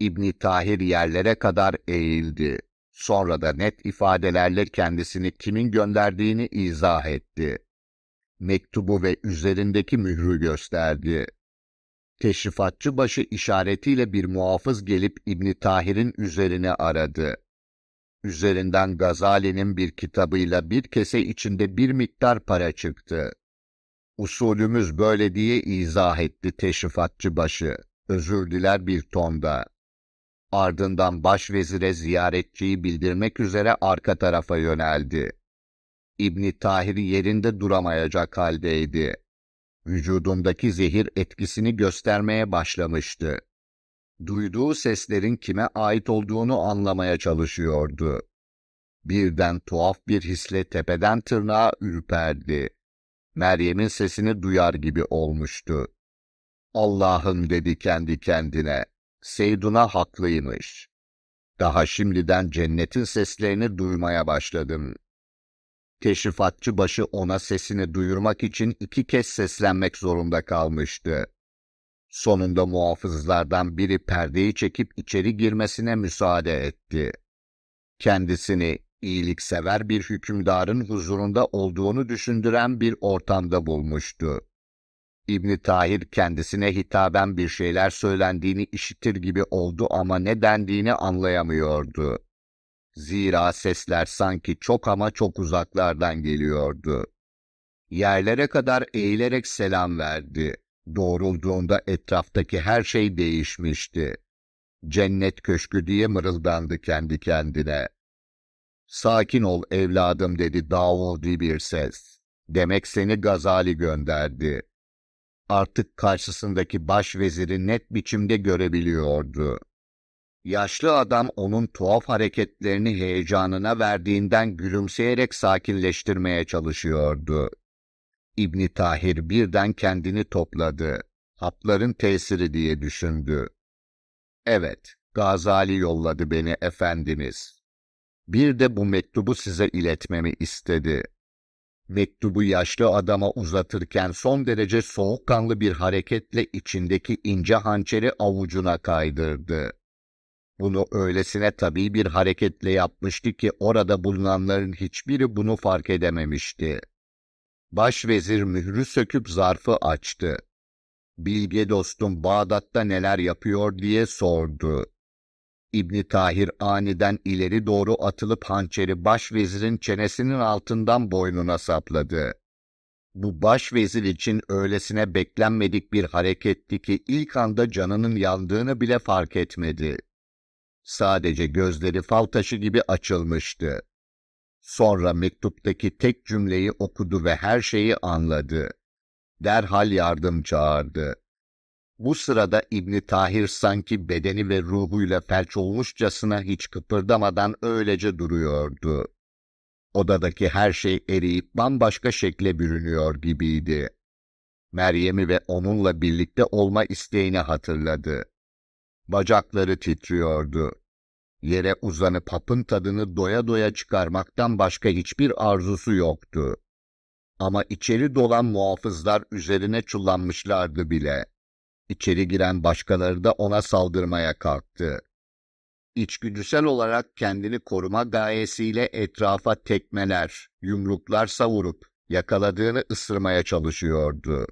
İbni Tahir yerlere kadar eğildi. Sonra da net ifadelerle kendisini kimin gönderdiğini izah etti. Mektubu ve üzerindeki mührü gösterdi. Teşrifatçı başı işaretiyle bir muhafız gelip İbni Tahir'in üzerine aradı üzerinden Gazali'nin bir kitabıyla bir kese içinde bir miktar para çıktı. Usulümüz böyle diye izah etti teşrifatçı başı. Özür diler bir tonda. Ardından başvezire ziyaretçiyi bildirmek üzere arka tarafa yöneldi. İbni Tahir yerinde duramayacak haldeydi. Vücudundaki zehir etkisini göstermeye başlamıştı duyduğu seslerin kime ait olduğunu anlamaya çalışıyordu. Birden tuhaf bir hisle tepeden tırnağa ürperdi. Meryem'in sesini duyar gibi olmuştu. Allah'ım dedi kendi kendine, Seydun'a haklıymış. Daha şimdiden cennetin seslerini duymaya başladım. Keşifatçı başı ona sesini duyurmak için iki kez seslenmek zorunda kalmıştı. Sonunda muhafızlardan biri perdeyi çekip içeri girmesine müsaade etti. Kendisini iyiliksever bir hükümdarın huzurunda olduğunu düşündüren bir ortamda bulmuştu. İbni Tahir kendisine hitaben bir şeyler söylendiğini işitir gibi oldu ama ne dendiğini anlayamıyordu. Zira sesler sanki çok ama çok uzaklardan geliyordu. Yerlere kadar eğilerek selam verdi. Doğrulduğunda etraftaki her şey değişmişti. Cennet köşkü diye mırıldandı kendi kendine. Sakin ol evladım dedi davuldi bir ses. Demek seni Gazali gönderdi. Artık karşısındaki başveziri net biçimde görebiliyordu. Yaşlı adam onun tuhaf hareketlerini heyecanına verdiğinden gülümseyerek sakinleştirmeye çalışıyordu. İbni Tahir birden kendini topladı. Hapların tesiri diye düşündü. Evet, Gazali yolladı beni efendimiz. Bir de bu mektubu size iletmemi istedi. Mektubu yaşlı adama uzatırken son derece soğukkanlı bir hareketle içindeki ince hançeri avucuna kaydırdı. Bunu öylesine tabii bir hareketle yapmıştı ki orada bulunanların hiçbiri bunu fark edememişti. Başvezir mührü söküp zarfı açtı. Bilge dostum Bağdat'ta neler yapıyor diye sordu. İbni Tahir aniden ileri doğru atılıp hançeri başvezirin çenesinin altından boynuna sapladı. Bu başvezir için öylesine beklenmedik bir hareketti ki ilk anda canının yandığını bile fark etmedi. Sadece gözleri fal taşı gibi açılmıştı. Sonra mektuptaki tek cümleyi okudu ve her şeyi anladı. Derhal yardım çağırdı. Bu sırada İbni Tahir sanki bedeni ve ruhuyla felç olmuşçasına hiç kıpırdamadan öylece duruyordu. Odadaki her şey eriyip bambaşka şekle bürünüyor gibiydi. Meryem'i ve onunla birlikte olma isteğini hatırladı. Bacakları titriyordu. Yere uzanıp hapın tadını doya doya çıkarmaktan başka hiçbir arzusu yoktu. Ama içeri dolan muhafızlar üzerine çullanmışlardı bile. İçeri giren başkaları da ona saldırmaya kalktı. İçgüdüsel olarak kendini koruma gayesiyle etrafa tekmeler, yumruklar savurup yakaladığını ısırmaya çalışıyordu.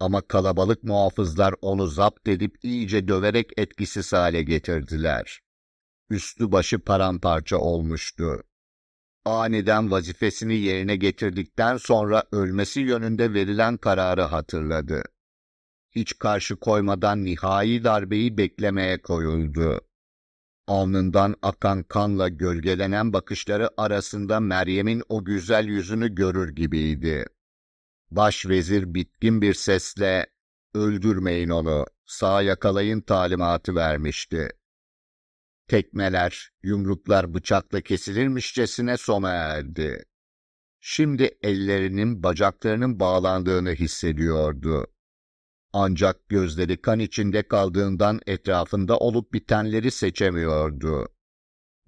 Ama kalabalık muhafızlar onu zapt edip iyice döverek etkisiz hale getirdiler üstü başı paramparça olmuştu. Aniden vazifesini yerine getirdikten sonra ölmesi yönünde verilen kararı hatırladı. Hiç karşı koymadan nihai darbeyi beklemeye koyuldu. Alnından akan kanla gölgelenen bakışları arasında Meryem'in o güzel yüzünü görür gibiydi. Başvezir bitkin bir sesle ''Öldürmeyin onu, sağ yakalayın'' talimatı vermişti. Tekmeler, yumruklar bıçakla kesilirmişçesine sona erdi. Şimdi ellerinin bacaklarının bağlandığını hissediyordu. Ancak gözleri kan içinde kaldığından etrafında olup bitenleri seçemiyordu.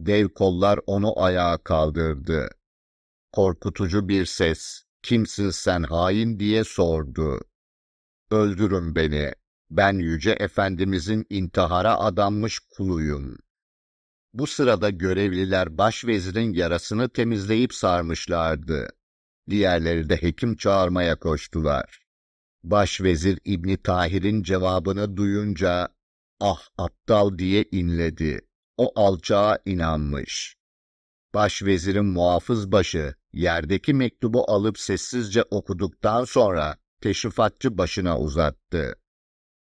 Dev kollar onu ayağa kaldırdı. Korkutucu bir ses, kimsin sen hain diye sordu. Öldürün beni, ben Yüce Efendimizin intihara adanmış kuluyum. Bu sırada görevliler başvezirin yarasını temizleyip sarmışlardı. Diğerleri de hekim çağırmaya koştular. Başvezir İbni Tahir'in cevabını duyunca ah aptal diye inledi. O alçağa inanmış. Başvezirin muhafız başı yerdeki mektubu alıp sessizce okuduktan sonra teşrifatçı başına uzattı.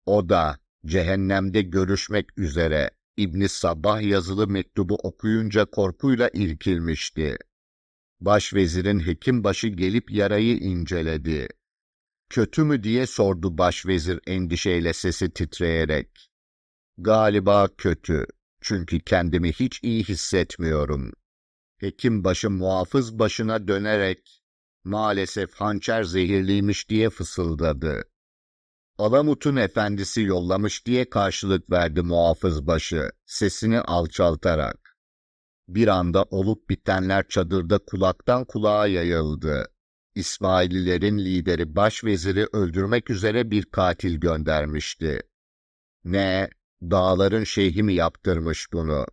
O da cehennemde görüşmek üzere İbn Sabah yazılı mektubu okuyunca korkuyla irkilmişti. Başvezirin hekimbaşı gelip yarayı inceledi. Kötü mü diye sordu başvezir endişeyle sesi titreyerek. Galiba kötü. Çünkü kendimi hiç iyi hissetmiyorum. Hekim başı muhafız başına dönerek maalesef hançer zehirliymiş diye fısıldadı. Alamut'un efendisi yollamış diye karşılık verdi muhafızbaşı, sesini alçaltarak. Bir anda olup bitenler çadırda kulaktan kulağa yayıldı. İsmaililerin lideri başveziri öldürmek üzere bir katil göndermişti. Ne, dağların şeyhi mi yaptırmış bunu?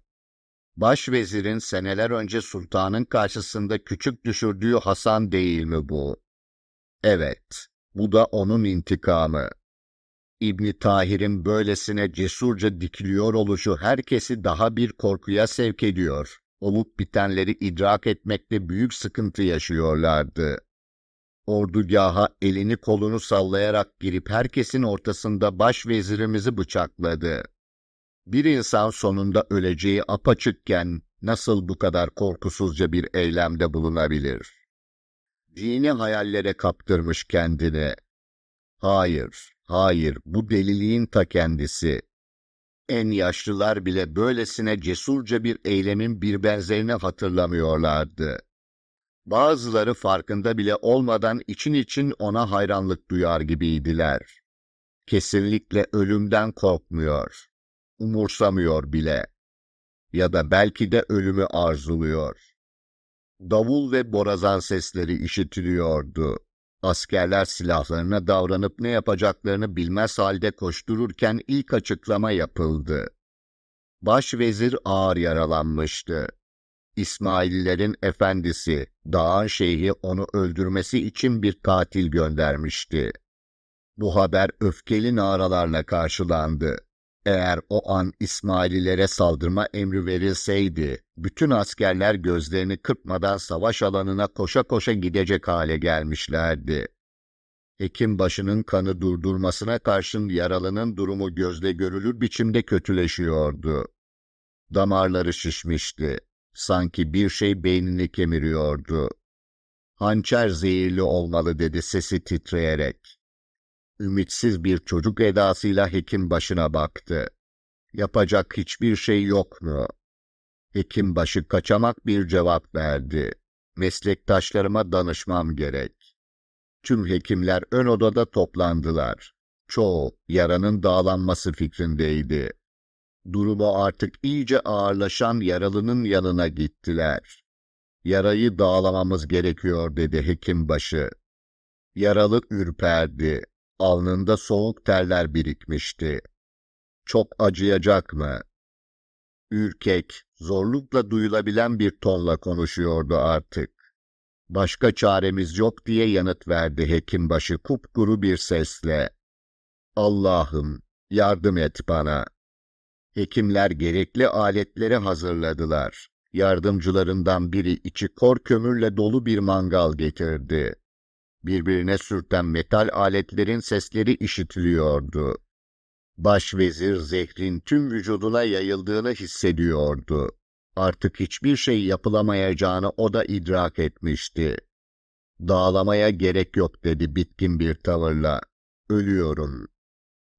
Başvezirin seneler önce sultanın karşısında küçük düşürdüğü Hasan değil mi bu? Evet, bu da onun intikamı. İbni Tahir'in böylesine cesurca dikiliyor oluşu herkesi daha bir korkuya sevk ediyor. Olup bitenleri idrak etmekte büyük sıkıntı yaşıyorlardı. Ordugaha elini kolunu sallayarak girip herkesin ortasında başvezirimizi bıçakladı. Bir insan sonunda öleceği apaçıkken nasıl bu kadar korkusuzca bir eylemde bulunabilir? Dini hayallere kaptırmış kendini. Hayır, Hayır, bu deliliğin ta kendisi. En yaşlılar bile böylesine cesurca bir eylemin bir benzerine hatırlamıyorlardı. Bazıları farkında bile olmadan için için ona hayranlık duyar gibiydiler. Kesinlikle ölümden korkmuyor, umursamıyor bile. Ya da belki de ölümü arzuluyor. Davul ve borazan sesleri işitiliyordu. Askerler silahlarına davranıp ne yapacaklarını bilmez halde koştururken ilk açıklama yapıldı. Başvezir ağır yaralanmıştı. İsmaillerin efendisi, Dağan Şeyh'i onu öldürmesi için bir katil göndermişti. Bu haber öfkeli naralarla karşılandı. Eğer o an İsmaililere saldırma emri verilseydi, bütün askerler gözlerini kırpmadan savaş alanına koşa koşa gidecek hale gelmişlerdi. Ekim başının kanı durdurmasına karşın yaralının durumu gözle görülür biçimde kötüleşiyordu. Damarları şişmişti. Sanki bir şey beynini kemiriyordu. Hançer zehirli olmalı dedi sesi titreyerek. Ümitsiz bir çocuk edasıyla hekim başına baktı. Yapacak hiçbir şey yok mu? Hekim başı kaçamak bir cevap verdi. Meslektaşlarıma danışmam gerek. Tüm hekimler ön odada toplandılar. Çoğu yaranın dağlanması fikrindeydi. Durumu artık iyice ağırlaşan yaralının yanına gittiler. Yarayı dağlamamız gerekiyor dedi hekim başı. Yaralı ürperdi. Alnında soğuk terler birikmişti. Çok acıyacak mı? Ürkek, zorlukla duyulabilen bir tonla konuşuyordu artık. Başka çaremiz yok diye yanıt verdi hekimbaşı kupkuru bir sesle. Allah'ım, yardım et bana. Hekimler gerekli aletleri hazırladılar. Yardımcılarından biri içi kor kömürle dolu bir mangal getirdi. Birbirine sürten metal aletlerin sesleri işitiliyordu. Başvezir zehrin tüm vücuduna yayıldığını hissediyordu. Artık hiçbir şey yapılamayacağını o da idrak etmişti. Dağlamaya gerek yok dedi bitkin bir tavırla. Ölüyorum.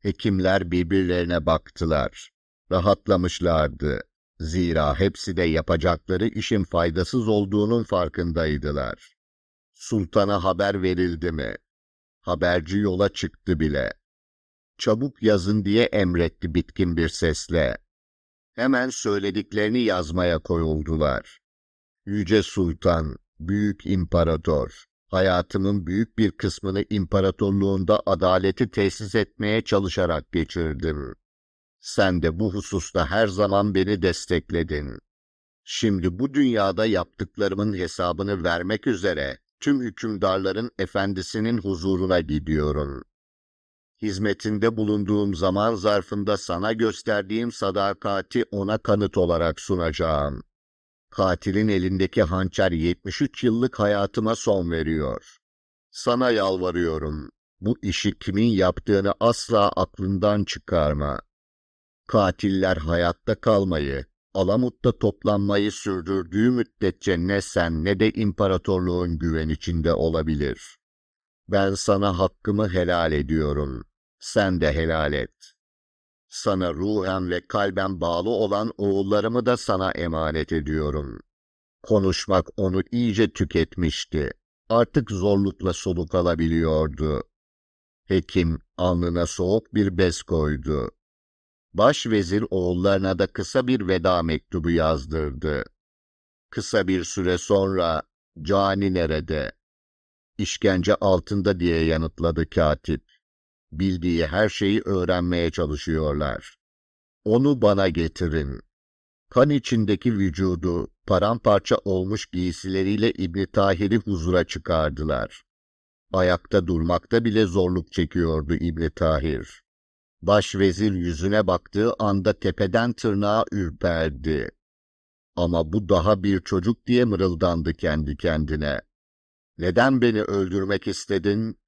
Hekimler birbirlerine baktılar. Rahatlamışlardı. Zira hepsi de yapacakları işin faydasız olduğunun farkındaydılar. Sultana haber verildi mi? Haberci yola çıktı bile. Çabuk yazın diye emretti bitkin bir sesle. Hemen söylediklerini yazmaya koyuldular. Yüce Sultan, Büyük İmparator, hayatımın büyük bir kısmını imparatorluğunda adaleti tesis etmeye çalışarak geçirdim. Sen de bu hususta her zaman beni destekledin. Şimdi bu dünyada yaptıklarımın hesabını vermek üzere tüm hükümdarların efendisinin huzuruna gidiyorum. Hizmetinde bulunduğum zaman zarfında sana gösterdiğim sadakati ona kanıt olarak sunacağım. Katilin elindeki hançer 73 yıllık hayatıma son veriyor. Sana yalvarıyorum. Bu işi kimin yaptığını asla aklından çıkarma. Katiller hayatta kalmayı, Alamut'ta toplanmayı sürdürdüğü müddetçe ne sen ne de imparatorluğun güven içinde olabilir. Ben sana hakkımı helal ediyorum. Sen de helal et. Sana ruhen ve kalben bağlı olan oğullarımı da sana emanet ediyorum. Konuşmak onu iyice tüketmişti. Artık zorlukla soluk alabiliyordu. Hekim alnına soğuk bir bez koydu başvezir oğullarına da kısa bir veda mektubu yazdırdı. Kısa bir süre sonra, Cani nerede? İşkence altında diye yanıtladı katip. Bildiği her şeyi öğrenmeye çalışıyorlar. Onu bana getirin. Kan içindeki vücudu, paramparça olmuş giysileriyle İbni Tahir'i huzura çıkardılar. Ayakta durmakta bile zorluk çekiyordu İbni Tahir. Başvezir yüzüne baktığı anda tepeden tırnağa ürperdi. Ama bu daha bir çocuk diye mırıldandı kendi kendine. Neden beni öldürmek istedin?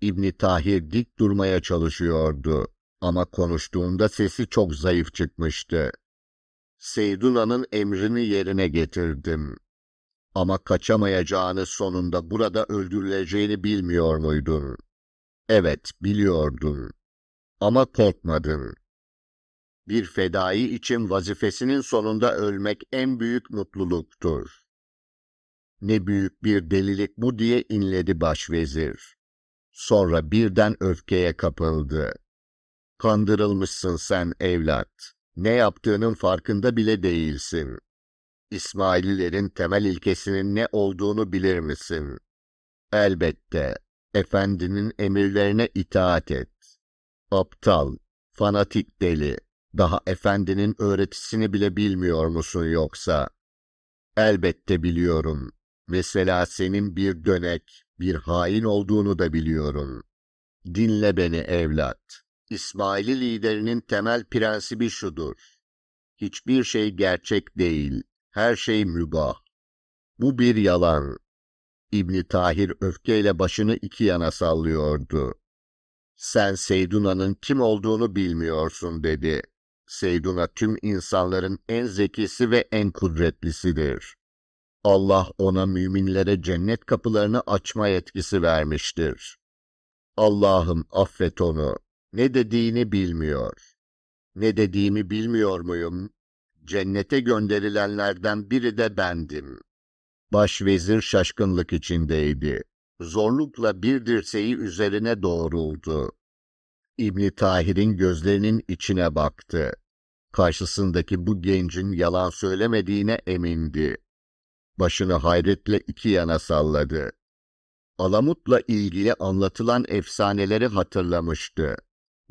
İbni Tahir dik durmaya çalışıyordu ama konuştuğunda sesi çok zayıf çıkmıştı. Seyduna'nın emrini yerine getirdim. Ama kaçamayacağını sonunda burada öldürüleceğini bilmiyor muydun? Evet, biliyordun ama korkmadım. Bir fedai için vazifesinin sonunda ölmek en büyük mutluluktur. Ne büyük bir delilik bu diye inledi başvezir. Sonra birden öfkeye kapıldı. Kandırılmışsın sen evlat. Ne yaptığının farkında bile değilsin. İsmaililerin temel ilkesinin ne olduğunu bilir misin? Elbette, efendinin emirlerine itaat et. Aptal, fanatik deli, daha efendinin öğretisini bile bilmiyor musun yoksa? Elbette biliyorum. Mesela senin bir dönek, bir hain olduğunu da biliyorum. Dinle beni evlat. İsmaili liderinin temel prensibi şudur. Hiçbir şey gerçek değil, her şey mübah. Bu bir yalan. İbni Tahir öfkeyle başını iki yana sallıyordu sen Seyduna'nın kim olduğunu bilmiyorsun dedi. Seyduna tüm insanların en zekisi ve en kudretlisidir. Allah ona müminlere cennet kapılarını açma yetkisi vermiştir. Allah'ım affet onu. Ne dediğini bilmiyor. Ne dediğimi bilmiyor muyum? Cennete gönderilenlerden biri de bendim. Başvezir şaşkınlık içindeydi zorlukla bir dirseği üzerine doğruldu. İbni Tahir'in gözlerinin içine baktı. Karşısındaki bu gencin yalan söylemediğine emindi. Başını hayretle iki yana salladı. Alamut'la ilgili anlatılan efsaneleri hatırlamıştı.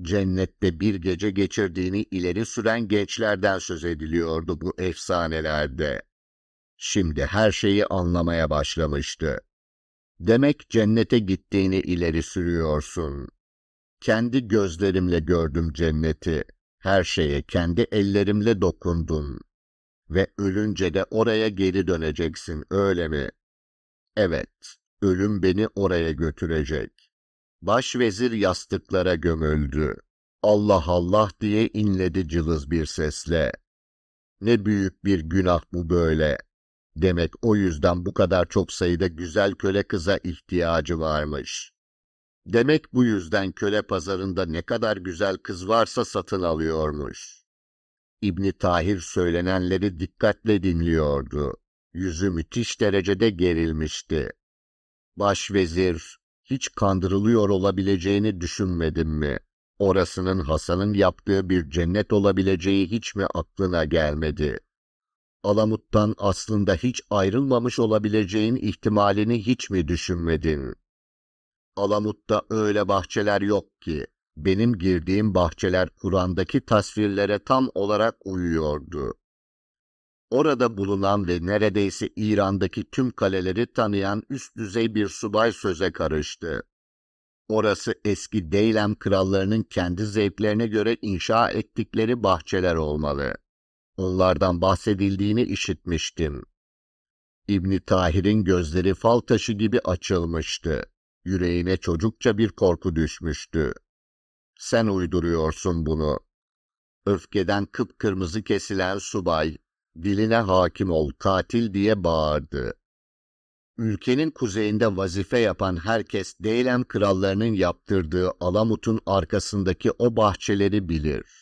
Cennette bir gece geçirdiğini ileri süren gençlerden söz ediliyordu bu efsanelerde. Şimdi her şeyi anlamaya başlamıştı. Demek cennete gittiğini ileri sürüyorsun. Kendi gözlerimle gördüm cenneti. Her şeye kendi ellerimle dokundum. Ve ölünce de oraya geri döneceksin, öyle mi? Evet, ölüm beni oraya götürecek. Başvezir yastıklara gömüldü. Allah Allah diye inledi cılız bir sesle. Ne büyük bir günah bu böyle.'' Demek o yüzden bu kadar çok sayıda güzel köle kıza ihtiyacı varmış. Demek bu yüzden köle pazarında ne kadar güzel kız varsa satın alıyormuş. İbni Tahir söylenenleri dikkatle dinliyordu. Yüzü müthiş derecede gerilmişti. Başvezir, hiç kandırılıyor olabileceğini düşünmedin mi? Orasının Hasan'ın yaptığı bir cennet olabileceği hiç mi aklına gelmedi?'' Alamut'tan aslında hiç ayrılmamış olabileceğin ihtimalini hiç mi düşünmedin? Alamut'ta öyle bahçeler yok ki. Benim girdiğim bahçeler Kur'an'daki tasvirlere tam olarak uyuyordu. Orada bulunan ve neredeyse İran'daki tüm kaleleri tanıyan üst düzey bir subay söze karıştı. Orası eski Deylem krallarının kendi zevklerine göre inşa ettikleri bahçeler olmalı onlardan bahsedildiğini işitmiştim. İbni Tahir'in gözleri fal taşı gibi açılmıştı. Yüreğine çocukça bir korku düşmüştü. Sen uyduruyorsun bunu. Öfkeden kıpkırmızı kesilen subay, diline hakim ol katil diye bağırdı. Ülkenin kuzeyinde vazife yapan herkes Deylem krallarının yaptırdığı Alamut'un arkasındaki o bahçeleri bilir.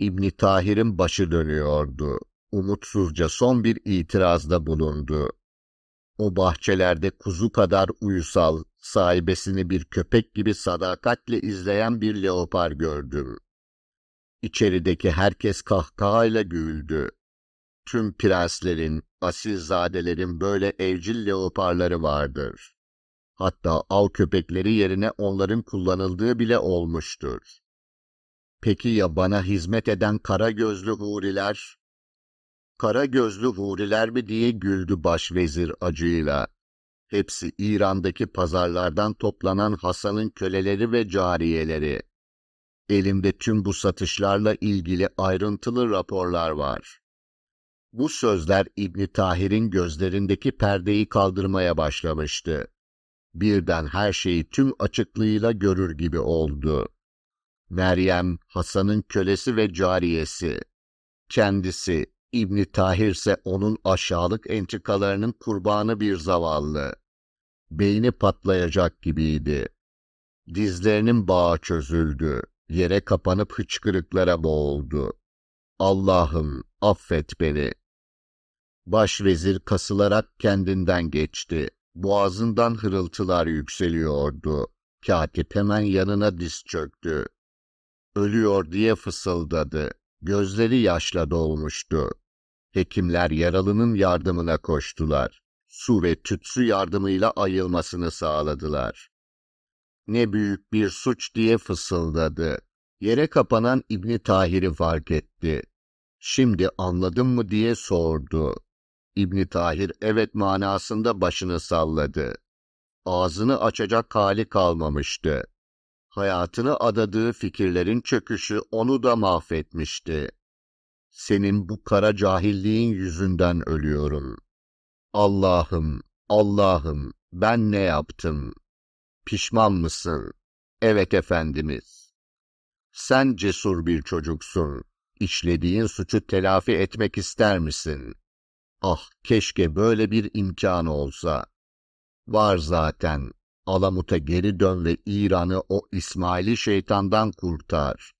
İbni Tahir'in başı dönüyordu. Umutsuzca son bir itirazda bulundu. O bahçelerde kuzu kadar uysal, sahibesini bir köpek gibi sadakatle izleyen bir leopar gördüm. İçerideki herkes kahkahayla güldü. Tüm prenslerin, asilzadelerin böyle evcil leoparları vardır. Hatta av köpekleri yerine onların kullanıldığı bile olmuştur. Peki ya bana hizmet eden kara gözlü huriler? Kara gözlü huriler mi diye güldü başvezir acıyla. Hepsi İran'daki pazarlardan toplanan Hasan'ın köleleri ve cariyeleri. Elimde tüm bu satışlarla ilgili ayrıntılı raporlar var. Bu sözler İbni Tahir'in gözlerindeki perdeyi kaldırmaya başlamıştı. Birden her şeyi tüm açıklığıyla görür gibi oldu. Meryem, Hasan'ın kölesi ve cariyesi. Kendisi, İbni Tahir ise onun aşağılık entikalarının kurbanı bir zavallı. Beyni patlayacak gibiydi. Dizlerinin bağı çözüldü. Yere kapanıp hıçkırıklara boğuldu. Allah'ım affet beni. Başvezir kasılarak kendinden geçti. Boğazından hırıltılar yükseliyordu. Katip hemen yanına diz çöktü ölüyor diye fısıldadı. Gözleri yaşla dolmuştu. Hekimler yaralının yardımına koştular. Su ve tütsü yardımıyla ayılmasını sağladılar. Ne büyük bir suç diye fısıldadı. Yere kapanan İbni Tahir'i fark etti. Şimdi anladın mı diye sordu. İbni Tahir evet manasında başını salladı. Ağzını açacak hali kalmamıştı hayatını adadığı fikirlerin çöküşü onu da mahvetmişti. Senin bu kara cahilliğin yüzünden ölüyorum. Allah'ım, Allah'ım, ben ne yaptım? Pişman mısın? Evet efendimiz. Sen cesur bir çocuksun. İşlediğin suçu telafi etmek ister misin? Ah, keşke böyle bir imkan olsa. Var zaten. Alamut'a geri dön ve İran'ı o İsmail'i şeytandan kurtar.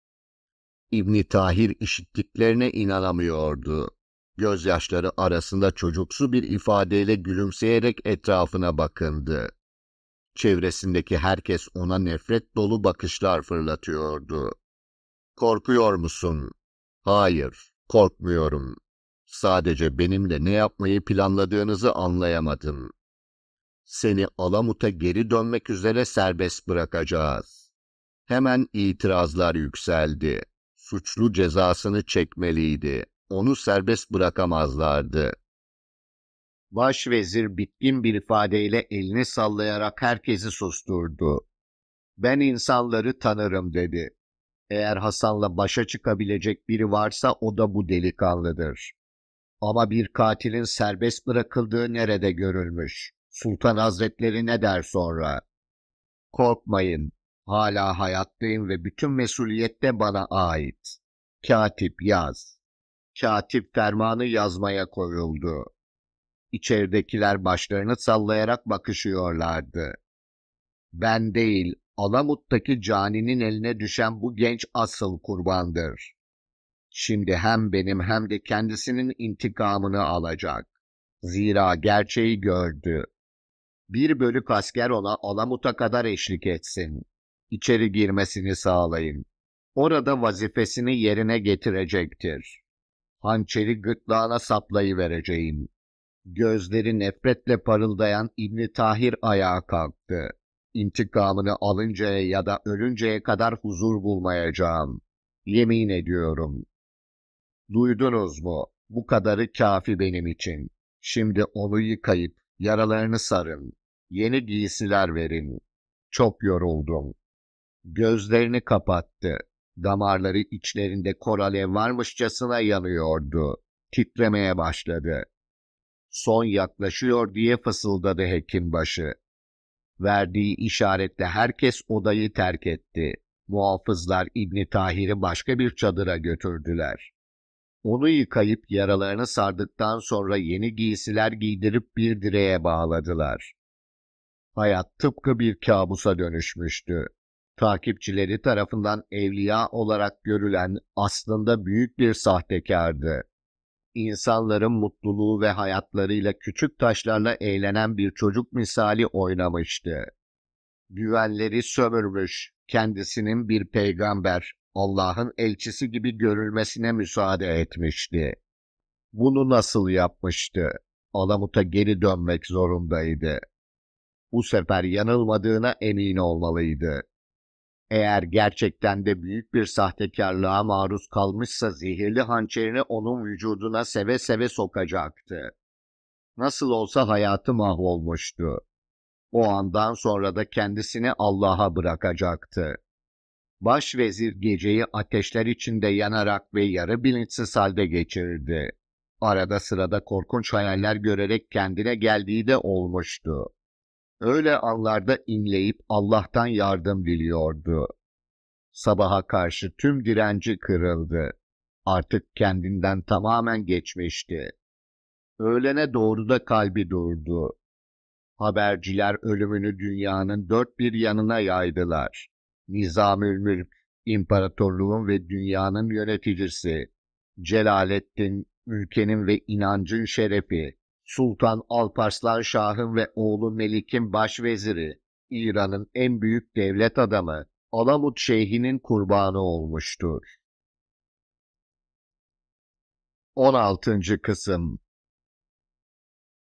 İbni Tahir işittiklerine inanamıyordu. Gözyaşları arasında çocuksu bir ifadeyle gülümseyerek etrafına bakındı. Çevresindeki herkes ona nefret dolu bakışlar fırlatıyordu. Korkuyor musun? Hayır, korkmuyorum. Sadece benimle ne yapmayı planladığınızı anlayamadım. Seni Alamut'a geri dönmek üzere serbest bırakacağız. Hemen itirazlar yükseldi. Suçlu cezasını çekmeliydi. Onu serbest bırakamazlardı. Başvezir bitkin bir ifadeyle elini sallayarak herkesi susturdu. Ben insanları tanırım dedi. Eğer Hasan'la başa çıkabilecek biri varsa o da bu delikanlıdır. Ama bir katilin serbest bırakıldığı nerede görülmüş? Sultan Hazretleri ne der sonra? Korkmayın, hala hayattayım ve bütün mesuliyet de bana ait. Katip yaz. Katip fermanı yazmaya koyuldu. İçeridekiler başlarını sallayarak bakışıyorlardı. Ben değil, Alamut'taki caninin eline düşen bu genç asıl kurbandır. Şimdi hem benim hem de kendisinin intikamını alacak. Zira gerçeği gördü bir bölük asker olan Alamut'a kadar eşlik etsin. İçeri girmesini sağlayın. Orada vazifesini yerine getirecektir. Hançeri gırtlağına vereceğim. Gözleri nefretle parıldayan İbni Tahir ayağa kalktı. İntikamını alıncaya ya da ölünceye kadar huzur bulmayacağım. Yemin ediyorum. Duydunuz mu? Bu kadarı kafi benim için. Şimdi onu yıkayıp yaralarını sarın. Yeni giysiler verin. Çok yoruldum. Gözlerini kapattı. Damarları içlerinde korale varmışçasına yanıyordu. Titremeye başladı. Son yaklaşıyor diye fısıldadı hekimbaşı. Verdiği işaretle herkes odayı terk etti. Muhafızlar İbni Tahir'i başka bir çadıra götürdüler. Onu yıkayıp yaralarını sardıktan sonra yeni giysiler giydirip bir direğe bağladılar. Hayat tıpkı bir kabusa dönüşmüştü. Takipçileri tarafından evliya olarak görülen aslında büyük bir sahtekardı. İnsanların mutluluğu ve hayatlarıyla küçük taşlarla eğlenen bir çocuk misali oynamıştı. Güvenleri sömürmüş, kendisinin bir peygamber, Allah'ın elçisi gibi görülmesine müsaade etmişti. Bunu nasıl yapmıştı? Alamut'a geri dönmek zorundaydı bu sefer yanılmadığına emin olmalıydı. Eğer gerçekten de büyük bir sahtekarlığa maruz kalmışsa zehirli hançerini onun vücuduna seve seve sokacaktı. Nasıl olsa hayatı mahvolmuştu. O andan sonra da kendisini Allah'a bırakacaktı. Başvezir geceyi ateşler içinde yanarak ve yarı bilinçsiz halde geçirdi. Arada sırada korkunç hayaller görerek kendine geldiği de olmuştu öyle anlarda inleyip Allah'tan yardım diliyordu. Sabaha karşı tüm direnci kırıldı. Artık kendinden tamamen geçmişti. Öğlene doğru da kalbi durdu. Haberciler ölümünü dünyanın dört bir yanına yaydılar. Nizamülmülk, imparatorluğun ve dünyanın yöneticisi, Celalettin ülkenin ve inancın şerefi, Sultan Alparslan Şah'ın ve oğlu Melik'in başveziri, İran'ın en büyük devlet adamı Alamut Şeyhi'nin kurbanı olmuştur. 16. Kısım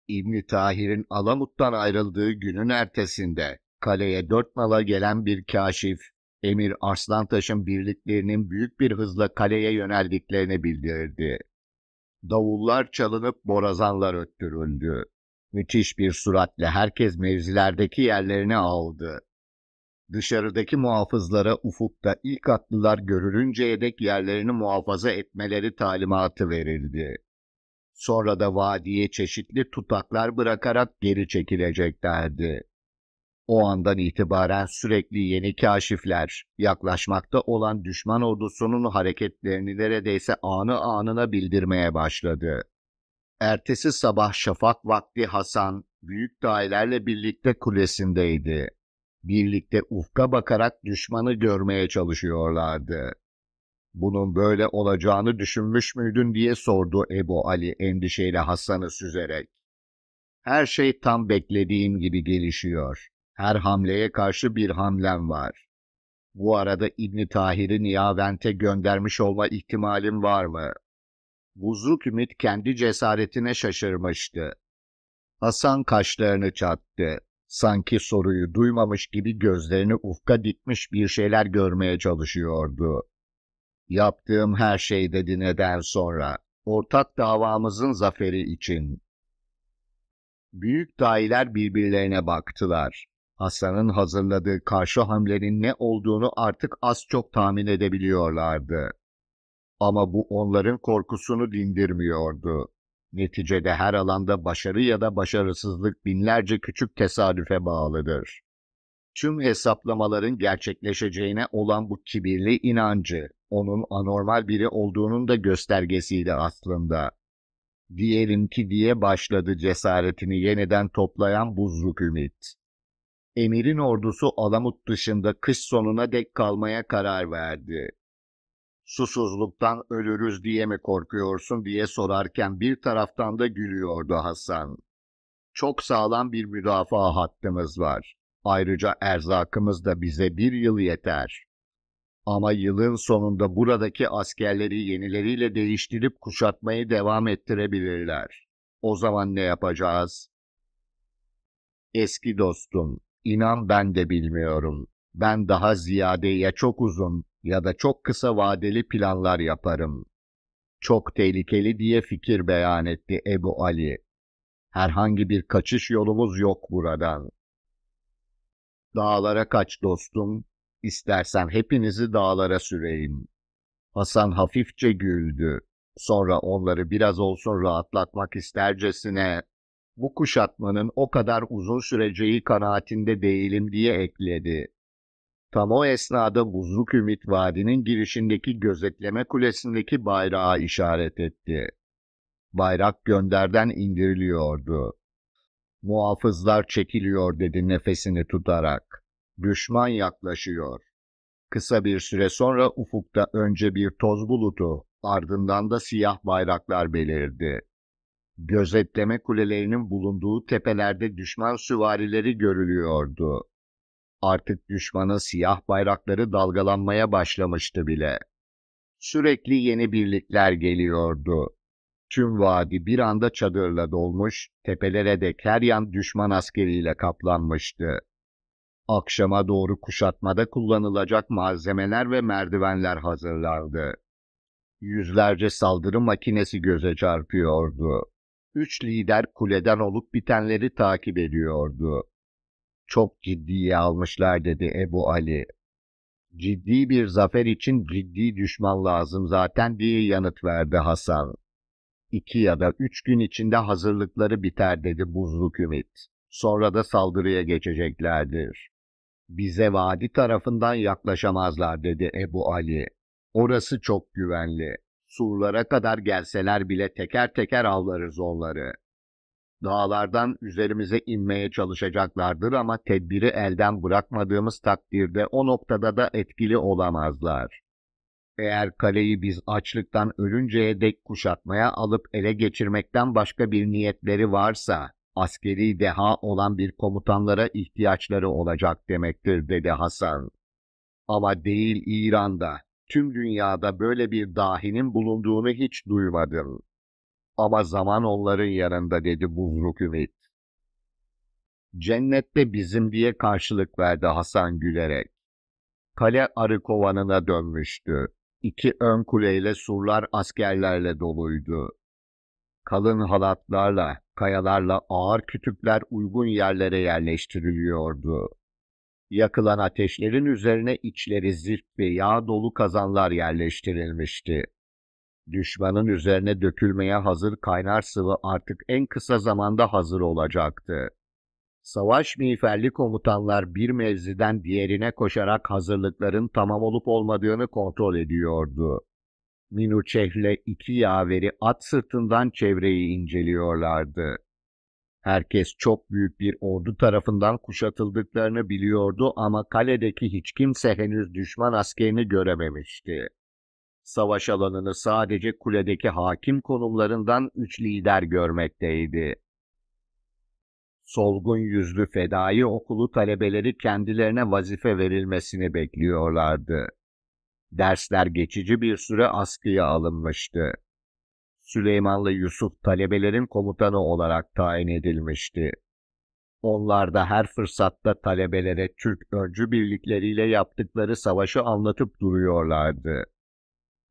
İbni Tahir'in Alamut'tan ayrıldığı günün ertesinde kaleye dört mala gelen bir kaşif, Emir Arslantaş'ın birliklerinin büyük bir hızla kaleye yöneldiklerini bildirdi. Davullar çalınıp borazanlar öttürüldü. Müthiş bir süratle herkes mevzilerdeki yerlerini aldı. Dışarıdaki muhafızlara ufukta ilk atlılar görülünceye dek yerlerini muhafaza etmeleri talimatı verildi. Sonra da vadiye çeşitli tutaklar bırakarak geri çekileceklerdi. O andan itibaren sürekli yeni kaşifler, yaklaşmakta olan düşman ordusunun hareketlerini neredeyse anı anına bildirmeye başladı. Ertesi sabah şafak vakti Hasan, büyük dailerle birlikte kulesindeydi. Birlikte ufka bakarak düşmanı görmeye çalışıyorlardı. Bunun böyle olacağını düşünmüş müydün diye sordu Ebu Ali endişeyle Hasan'ı süzerek. Her şey tam beklediğim gibi gelişiyor. Her hamleye karşı bir hamlem var. Bu arada İbni Tahir'i Niyavent'e göndermiş olma ihtimalim var mı? Buzluk Ümit kendi cesaretine şaşırmıştı. Hasan kaşlarını çattı. Sanki soruyu duymamış gibi gözlerini ufka dikmiş bir şeyler görmeye çalışıyordu. Yaptığım her şey dedi neden sonra. Ortak davamızın zaferi için. Büyük dayiler birbirlerine baktılar. Hasan'ın hazırladığı karşı hamlenin ne olduğunu artık az çok tahmin edebiliyorlardı. Ama bu onların korkusunu dindirmiyordu. Neticede her alanda başarı ya da başarısızlık binlerce küçük tesadüfe bağlıdır. Tüm hesaplamaların gerçekleşeceğine olan bu kibirli inancı, onun anormal biri olduğunun da göstergesiydi aslında. Diyelim ki diye başladı cesaretini yeniden toplayan buzluk ümit. Emir'in ordusu Alamut dışında kış sonuna dek kalmaya karar verdi. Susuzluktan ölürüz diye mi korkuyorsun diye sorarken bir taraftan da gülüyordu Hasan. Çok sağlam bir müdafaa hattımız var. Ayrıca erzakımız da bize bir yıl yeter. Ama yılın sonunda buradaki askerleri yenileriyle değiştirip kuşatmayı devam ettirebilirler. O zaman ne yapacağız? Eski dostum, İnan ben de bilmiyorum. Ben daha ziyade ya çok uzun ya da çok kısa vadeli planlar yaparım. Çok tehlikeli diye fikir beyan etti Ebu Ali. Herhangi bir kaçış yolumuz yok buradan. Dağlara kaç dostum. İstersen hepinizi dağlara süreyim. Hasan hafifçe güldü. Sonra onları biraz olsun rahatlatmak istercesine bu kuşatmanın o kadar uzun süreceği kanaatinde değilim diye ekledi. Tam o esnada buzluk ümit vadinin girişindeki gözetleme kulesindeki bayrağa işaret etti. Bayrak gönderden indiriliyordu. Muhafızlar çekiliyor dedi nefesini tutarak. Düşman yaklaşıyor. Kısa bir süre sonra ufukta önce bir toz bulutu, ardından da siyah bayraklar belirdi gözetleme kulelerinin bulunduğu tepelerde düşman süvarileri görülüyordu. Artık düşmanın siyah bayrakları dalgalanmaya başlamıştı bile. Sürekli yeni birlikler geliyordu. Tüm vadi bir anda çadırla dolmuş, tepelere de her yan düşman askeriyle kaplanmıştı. Akşama doğru kuşatmada kullanılacak malzemeler ve merdivenler hazırlardı. Yüzlerce saldırı makinesi göze çarpıyordu üç lider kuleden olup bitenleri takip ediyordu. Çok ciddiye almışlar dedi Ebu Ali. Ciddi bir zafer için ciddi düşman lazım zaten diye yanıt verdi Hasan. İki ya da üç gün içinde hazırlıkları biter dedi buzluk ümit. Sonra da saldırıya geçeceklerdir. Bize vadi tarafından yaklaşamazlar dedi Ebu Ali. Orası çok güvenli surlara kadar gelseler bile teker teker avlarız onları. Dağlardan üzerimize inmeye çalışacaklardır ama tedbiri elden bırakmadığımız takdirde o noktada da etkili olamazlar. Eğer kaleyi biz açlıktan ölünceye dek kuşatmaya alıp ele geçirmekten başka bir niyetleri varsa, askeri deha olan bir komutanlara ihtiyaçları olacak demektir dedi Hasan. Ama değil İran'da, tüm dünyada böyle bir dahinin bulunduğunu hiç duymadım. Ama zaman onların yanında dedi buvruk ümit. Cennette bizim diye karşılık verdi Hasan gülerek. Kale arı kovanına dönmüştü. İki ön kuleyle surlar askerlerle doluydu. Kalın halatlarla, kayalarla ağır kütükler uygun yerlere yerleştiriliyordu. Yakılan ateşlerin üzerine içleri zift ve yağ dolu kazanlar yerleştirilmişti. Düşmanın üzerine dökülmeye hazır kaynar sıvı artık en kısa zamanda hazır olacaktı. Savaş miğferli komutanlar bir mevziden diğerine koşarak hazırlıkların tamam olup olmadığını kontrol ediyordu. Minuçeh'le iki yaveri at sırtından çevreyi inceliyorlardı. Herkes çok büyük bir ordu tarafından kuşatıldıklarını biliyordu ama kaledeki hiç kimse henüz düşman askerini görememişti. Savaş alanını sadece kuledeki hakim konumlarından üç lider görmekteydi. Solgun yüzlü fedai okulu talebeleri kendilerine vazife verilmesini bekliyorlardı. Dersler geçici bir süre askıya alınmıştı. Süleymanlı Yusuf talebelerin komutanı olarak tayin edilmişti. Onlar da her fırsatta talebelere Türk öncü birlikleriyle yaptıkları savaşı anlatıp duruyorlardı.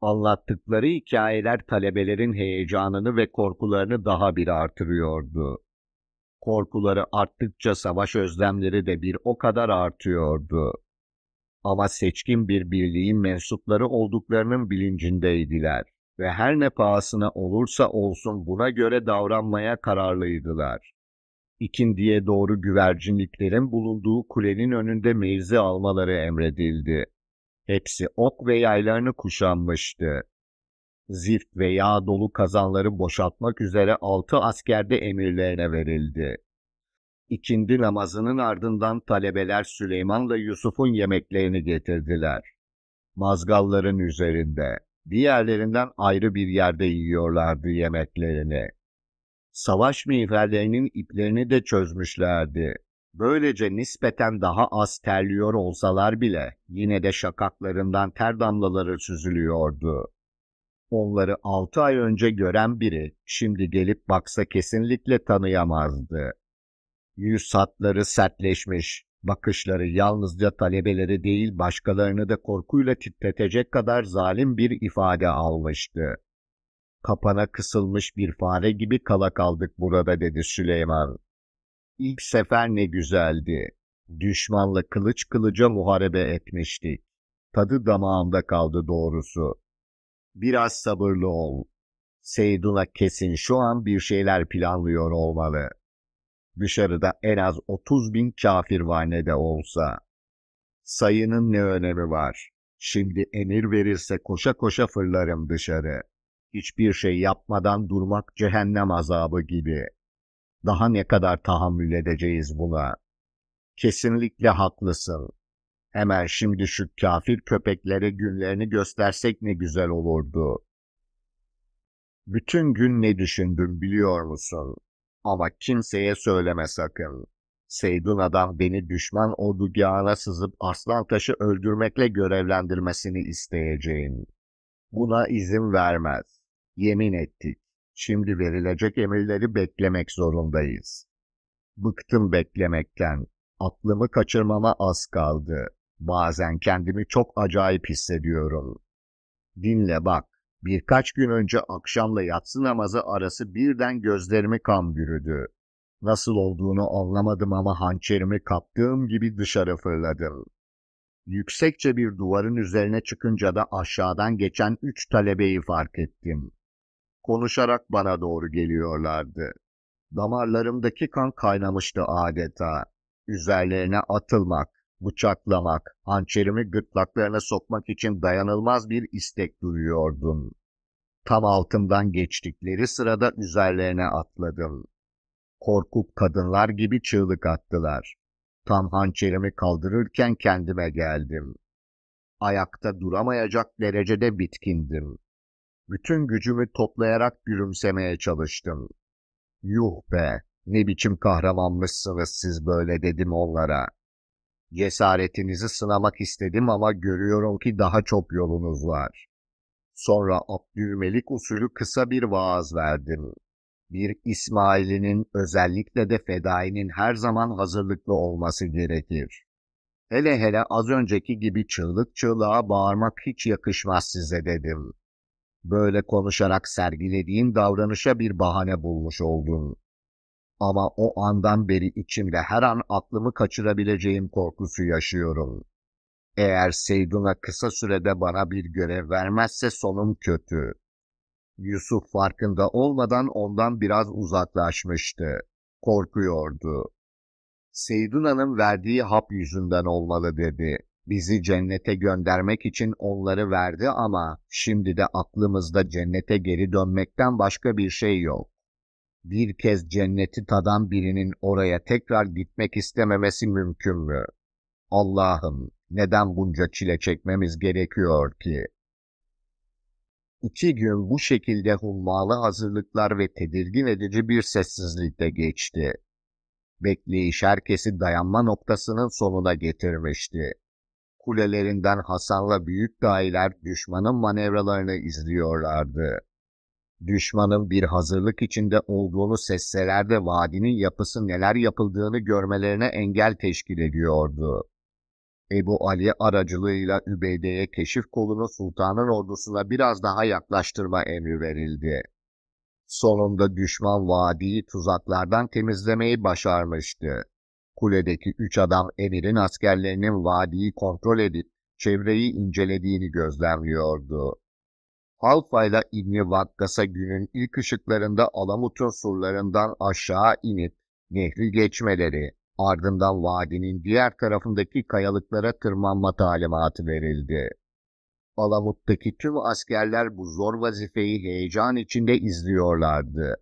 Anlattıkları hikayeler talebelerin heyecanını ve korkularını daha bir artırıyordu. Korkuları arttıkça savaş özlemleri de bir o kadar artıyordu. Ama seçkin bir birliğin mensupları olduklarının bilincindeydiler ve her ne pahasına olursa olsun buna göre davranmaya kararlıydılar. İkindiye doğru güvercinliklerin bulunduğu kulenin önünde mevzi almaları emredildi. Hepsi ok ve yaylarını kuşanmıştı. Zift ve yağ dolu kazanları boşaltmak üzere altı askerde emirlerine verildi. İkindi namazının ardından talebeler Süleyman'la Yusuf'un yemeklerini getirdiler. Mazgalların üzerinde diğerlerinden ayrı bir yerde yiyorlardı yemeklerini. Savaş miğferlerinin iplerini de çözmüşlerdi. Böylece nispeten daha az terliyor olsalar bile yine de şakaklarından ter damlaları süzülüyordu. Onları altı ay önce gören biri şimdi gelip baksa kesinlikle tanıyamazdı. Yüz hatları sertleşmiş, Bakışları yalnızca talebeleri değil başkalarını da korkuyla titretecek kadar zalim bir ifade almıştı. Kapana kısılmış bir fare gibi kala kaldık burada dedi Süleyman. İlk sefer ne güzeldi. Düşmanla kılıç kılıca muharebe etmiştik. Tadı damağımda kaldı doğrusu. Biraz sabırlı ol. Seydun'a kesin şu an bir şeyler planlıyor olmalı. Dışarıda en az 30 bin kafir var ne de olsa. Sayının ne önemi var? Şimdi emir verirse koşa koşa fırlarım dışarı. Hiçbir şey yapmadan durmak cehennem azabı gibi. Daha ne kadar tahammül edeceğiz buna? Kesinlikle haklısın. Hemen şimdi şu kafir köpeklere günlerini göstersek ne güzel olurdu. Bütün gün ne düşündüm biliyor musun? Ama kimseye söyleme sakın. Seydun adam beni düşman ordugahına sızıp aslan taşı öldürmekle görevlendirmesini isteyeceğim. Buna izin vermez. Yemin ettik. Şimdi verilecek emirleri beklemek zorundayız. Bıktım beklemekten. Aklımı kaçırmama az kaldı. Bazen kendimi çok acayip hissediyorum. Dinle bak. Birkaç gün önce akşamla yatsı namazı arası birden gözlerimi kan bürüdü. Nasıl olduğunu anlamadım ama hançerimi kaptığım gibi dışarı fırladım. Yüksekçe bir duvarın üzerine çıkınca da aşağıdan geçen üç talebeyi fark ettim. Konuşarak bana doğru geliyorlardı. Damarlarımdaki kan kaynamıştı adeta. Üzerlerine atılmak, bıçaklamak, hançerimi gırtlaklarına sokmak için dayanılmaz bir istek duyuyordum. Tam altından geçtikleri sırada üzerlerine atladım. Korkup kadınlar gibi çığlık attılar. Tam hançerimi kaldırırken kendime geldim. Ayakta duramayacak derecede bitkindim. Bütün gücümü toplayarak gülümsemeye çalıştım. Yuh be, ne biçim kahramanmışsınız siz böyle dedim onlara.'' Cesaretinizi sınamak istedim ama görüyorum ki daha çok yolunuz var. Sonra Abdülmelik usulü kısa bir vaaz verdim. Bir İsmail'inin özellikle de fedainin her zaman hazırlıklı olması gerekir. Hele hele az önceki gibi çığlık çığlığa bağırmak hiç yakışmaz size dedim. Böyle konuşarak sergilediğin davranışa bir bahane bulmuş oldun. Ama o andan beri içimde her an aklımı kaçırabileceğim korkusu yaşıyorum. Eğer Seydun'a kısa sürede bana bir görev vermezse sonum kötü. Yusuf farkında olmadan ondan biraz uzaklaşmıştı. Korkuyordu. Seyduna'nın verdiği hap yüzünden olmalı dedi. Bizi cennete göndermek için onları verdi ama şimdi de aklımızda cennete geri dönmekten başka bir şey yok bir kez cenneti tadan birinin oraya tekrar gitmek istememesi mümkün mü? Allah'ım neden bunca çile çekmemiz gerekiyor ki? İki gün bu şekilde hummalı hazırlıklar ve tedirgin edici bir sessizlikte geçti. Bekleyiş herkesi dayanma noktasının sonuna getirmişti. Kulelerinden Hasan'la büyük dahiler düşmanın manevralarını izliyorlardı. Düşmanın bir hazırlık içinde olduğunu sezseler de vadinin yapısı neler yapıldığını görmelerine engel teşkil ediyordu. Ebu Ali aracılığıyla Übeyde'ye keşif kolunu sultanın ordusuna biraz daha yaklaştırma emri verildi. Sonunda düşman vadiyi tuzaklardan temizlemeyi başarmıştı. Kuledeki üç adam emirin askerlerinin vadiyi kontrol edip çevreyi incelediğini gözlemliyordu. Halfayla İbni Vakkas'a günün ilk ışıklarında Alamut'un surlarından aşağı inip nehri geçmeleri, ardından vadinin diğer tarafındaki kayalıklara tırmanma talimatı verildi. Alamut'taki tüm askerler bu zor vazifeyi heyecan içinde izliyorlardı.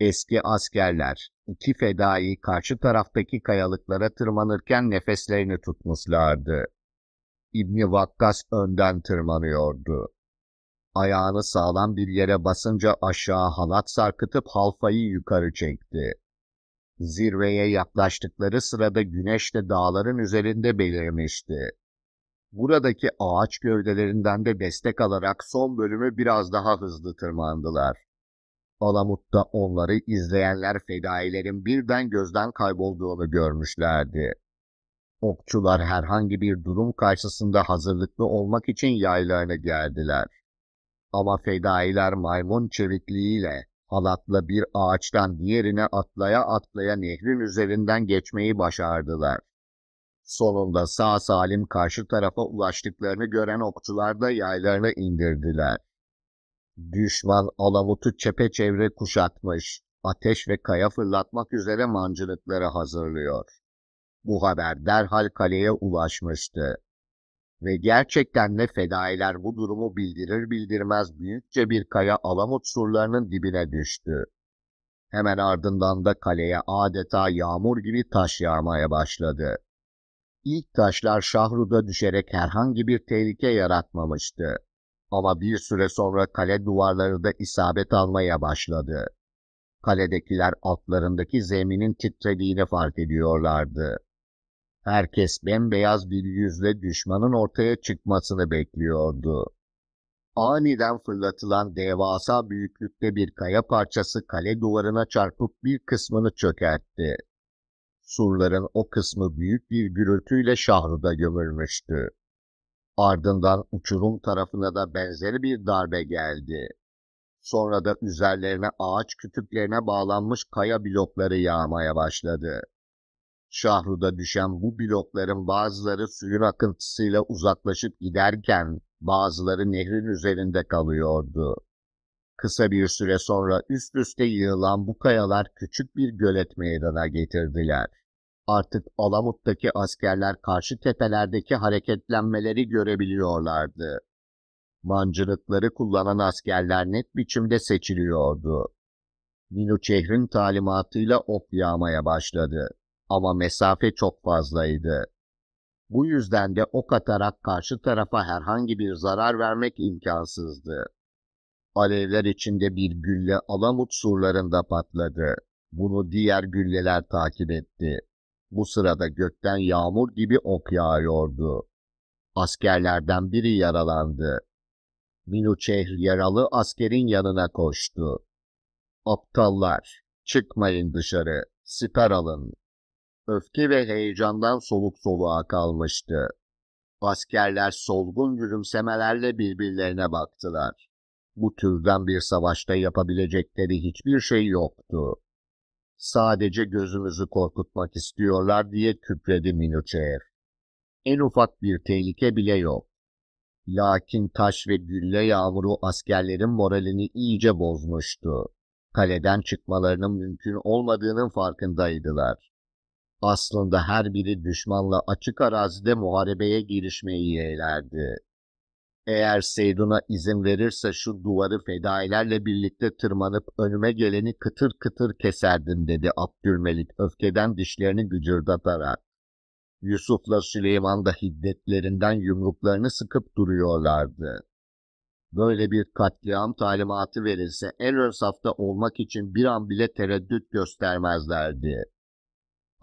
Eski askerler, iki fedai karşı taraftaki kayalıklara tırmanırken nefeslerini tutmuşlardı. İbni Vakkas önden tırmanıyordu. Ayağını sağlam bir yere basınca aşağı halat sarkıtıp halfayı yukarı çekti. Zirveye yaklaştıkları sırada güneş de dağların üzerinde belirmişti. Buradaki ağaç gövdelerinden de destek alarak son bölümü biraz daha hızlı tırmandılar. Alamut'ta onları izleyenler fedailerin birden gözden kaybolduğunu görmüşlerdi. Okçular herhangi bir durum karşısında hazırlıklı olmak için yaylarına geldiler. Ama fedailer maymun çevikliğiyle halatla bir ağaçtan diğerine atlaya atlaya nehrin üzerinden geçmeyi başardılar. Sonunda sağ salim karşı tarafa ulaştıklarını gören okçular da yaylarını indirdiler. Düşman alavutu çepeçevre kuşatmış, ateş ve kaya fırlatmak üzere mancınıkları hazırlıyor. Bu haber derhal kaleye ulaşmıştı. Ve gerçekten de fedailer bu durumu bildirir bildirmez büyükçe bir kaya Alamut surlarının dibine düştü. Hemen ardından da kaleye adeta yağmur gibi taş yağmaya başladı. İlk taşlar Şahru'da düşerek herhangi bir tehlike yaratmamıştı. Ama bir süre sonra kale duvarları da isabet almaya başladı. Kaledekiler altlarındaki zeminin titrediğini fark ediyorlardı. Herkes bembeyaz bir yüzle düşmanın ortaya çıkmasını bekliyordu. Aniden fırlatılan devasa büyüklükte bir kaya parçası kale duvarına çarpıp bir kısmını çökertti. Surların o kısmı büyük bir gürültüyle şahruda gömülmüştü. Ardından uçurum tarafına da benzeri bir darbe geldi. Sonra da üzerlerine ağaç kütüklerine bağlanmış kaya blokları yağmaya başladı şahruda düşen bu blokların bazıları suyun akıntısıyla uzaklaşıp giderken bazıları nehrin üzerinde kalıyordu. Kısa bir süre sonra üst üste yığılan bu kayalar küçük bir gölet meydana getirdiler. Artık Alamut'taki askerler karşı tepelerdeki hareketlenmeleri görebiliyorlardı. Mancınıkları kullanan askerler net biçimde seçiliyordu. Minu Çehrin talimatıyla ok yağmaya başladı ama mesafe çok fazlaydı. Bu yüzden de ok atarak karşı tarafa herhangi bir zarar vermek imkansızdı. Alevler içinde bir gülle Alamut surlarında patladı. Bunu diğer gülleler takip etti. Bu sırada gökten yağmur gibi ok yağıyordu. Askerlerden biri yaralandı. Minuçeh yaralı askerin yanına koştu. Aptallar, çıkmayın dışarı, siper alın öfke ve heyecandan soluk soluğa kalmıştı. Askerler solgun gülümsemelerle birbirlerine baktılar. Bu türden bir savaşta yapabilecekleri hiçbir şey yoktu. Sadece gözümüzü korkutmak istiyorlar diye küpredi Minuçer. En ufak bir tehlike bile yok. Lakin taş ve gülle yağmuru askerlerin moralini iyice bozmuştu. Kaleden çıkmalarının mümkün olmadığının farkındaydılar. Aslında her biri düşmanla açık arazide muharebeye girişmeyi yeğlerdi. Eğer Seydun'a izin verirse şu duvarı fedailerle birlikte tırmanıp önüme geleni kıtır kıtır keserdim dedi Abdülmelik öfkeden dişlerini gücürdatarak. Yusuf'la Süleyman da hiddetlerinden yumruklarını sıkıp duruyorlardı. Böyle bir katliam talimatı verilse en ön safta olmak için bir an bile tereddüt göstermezlerdi.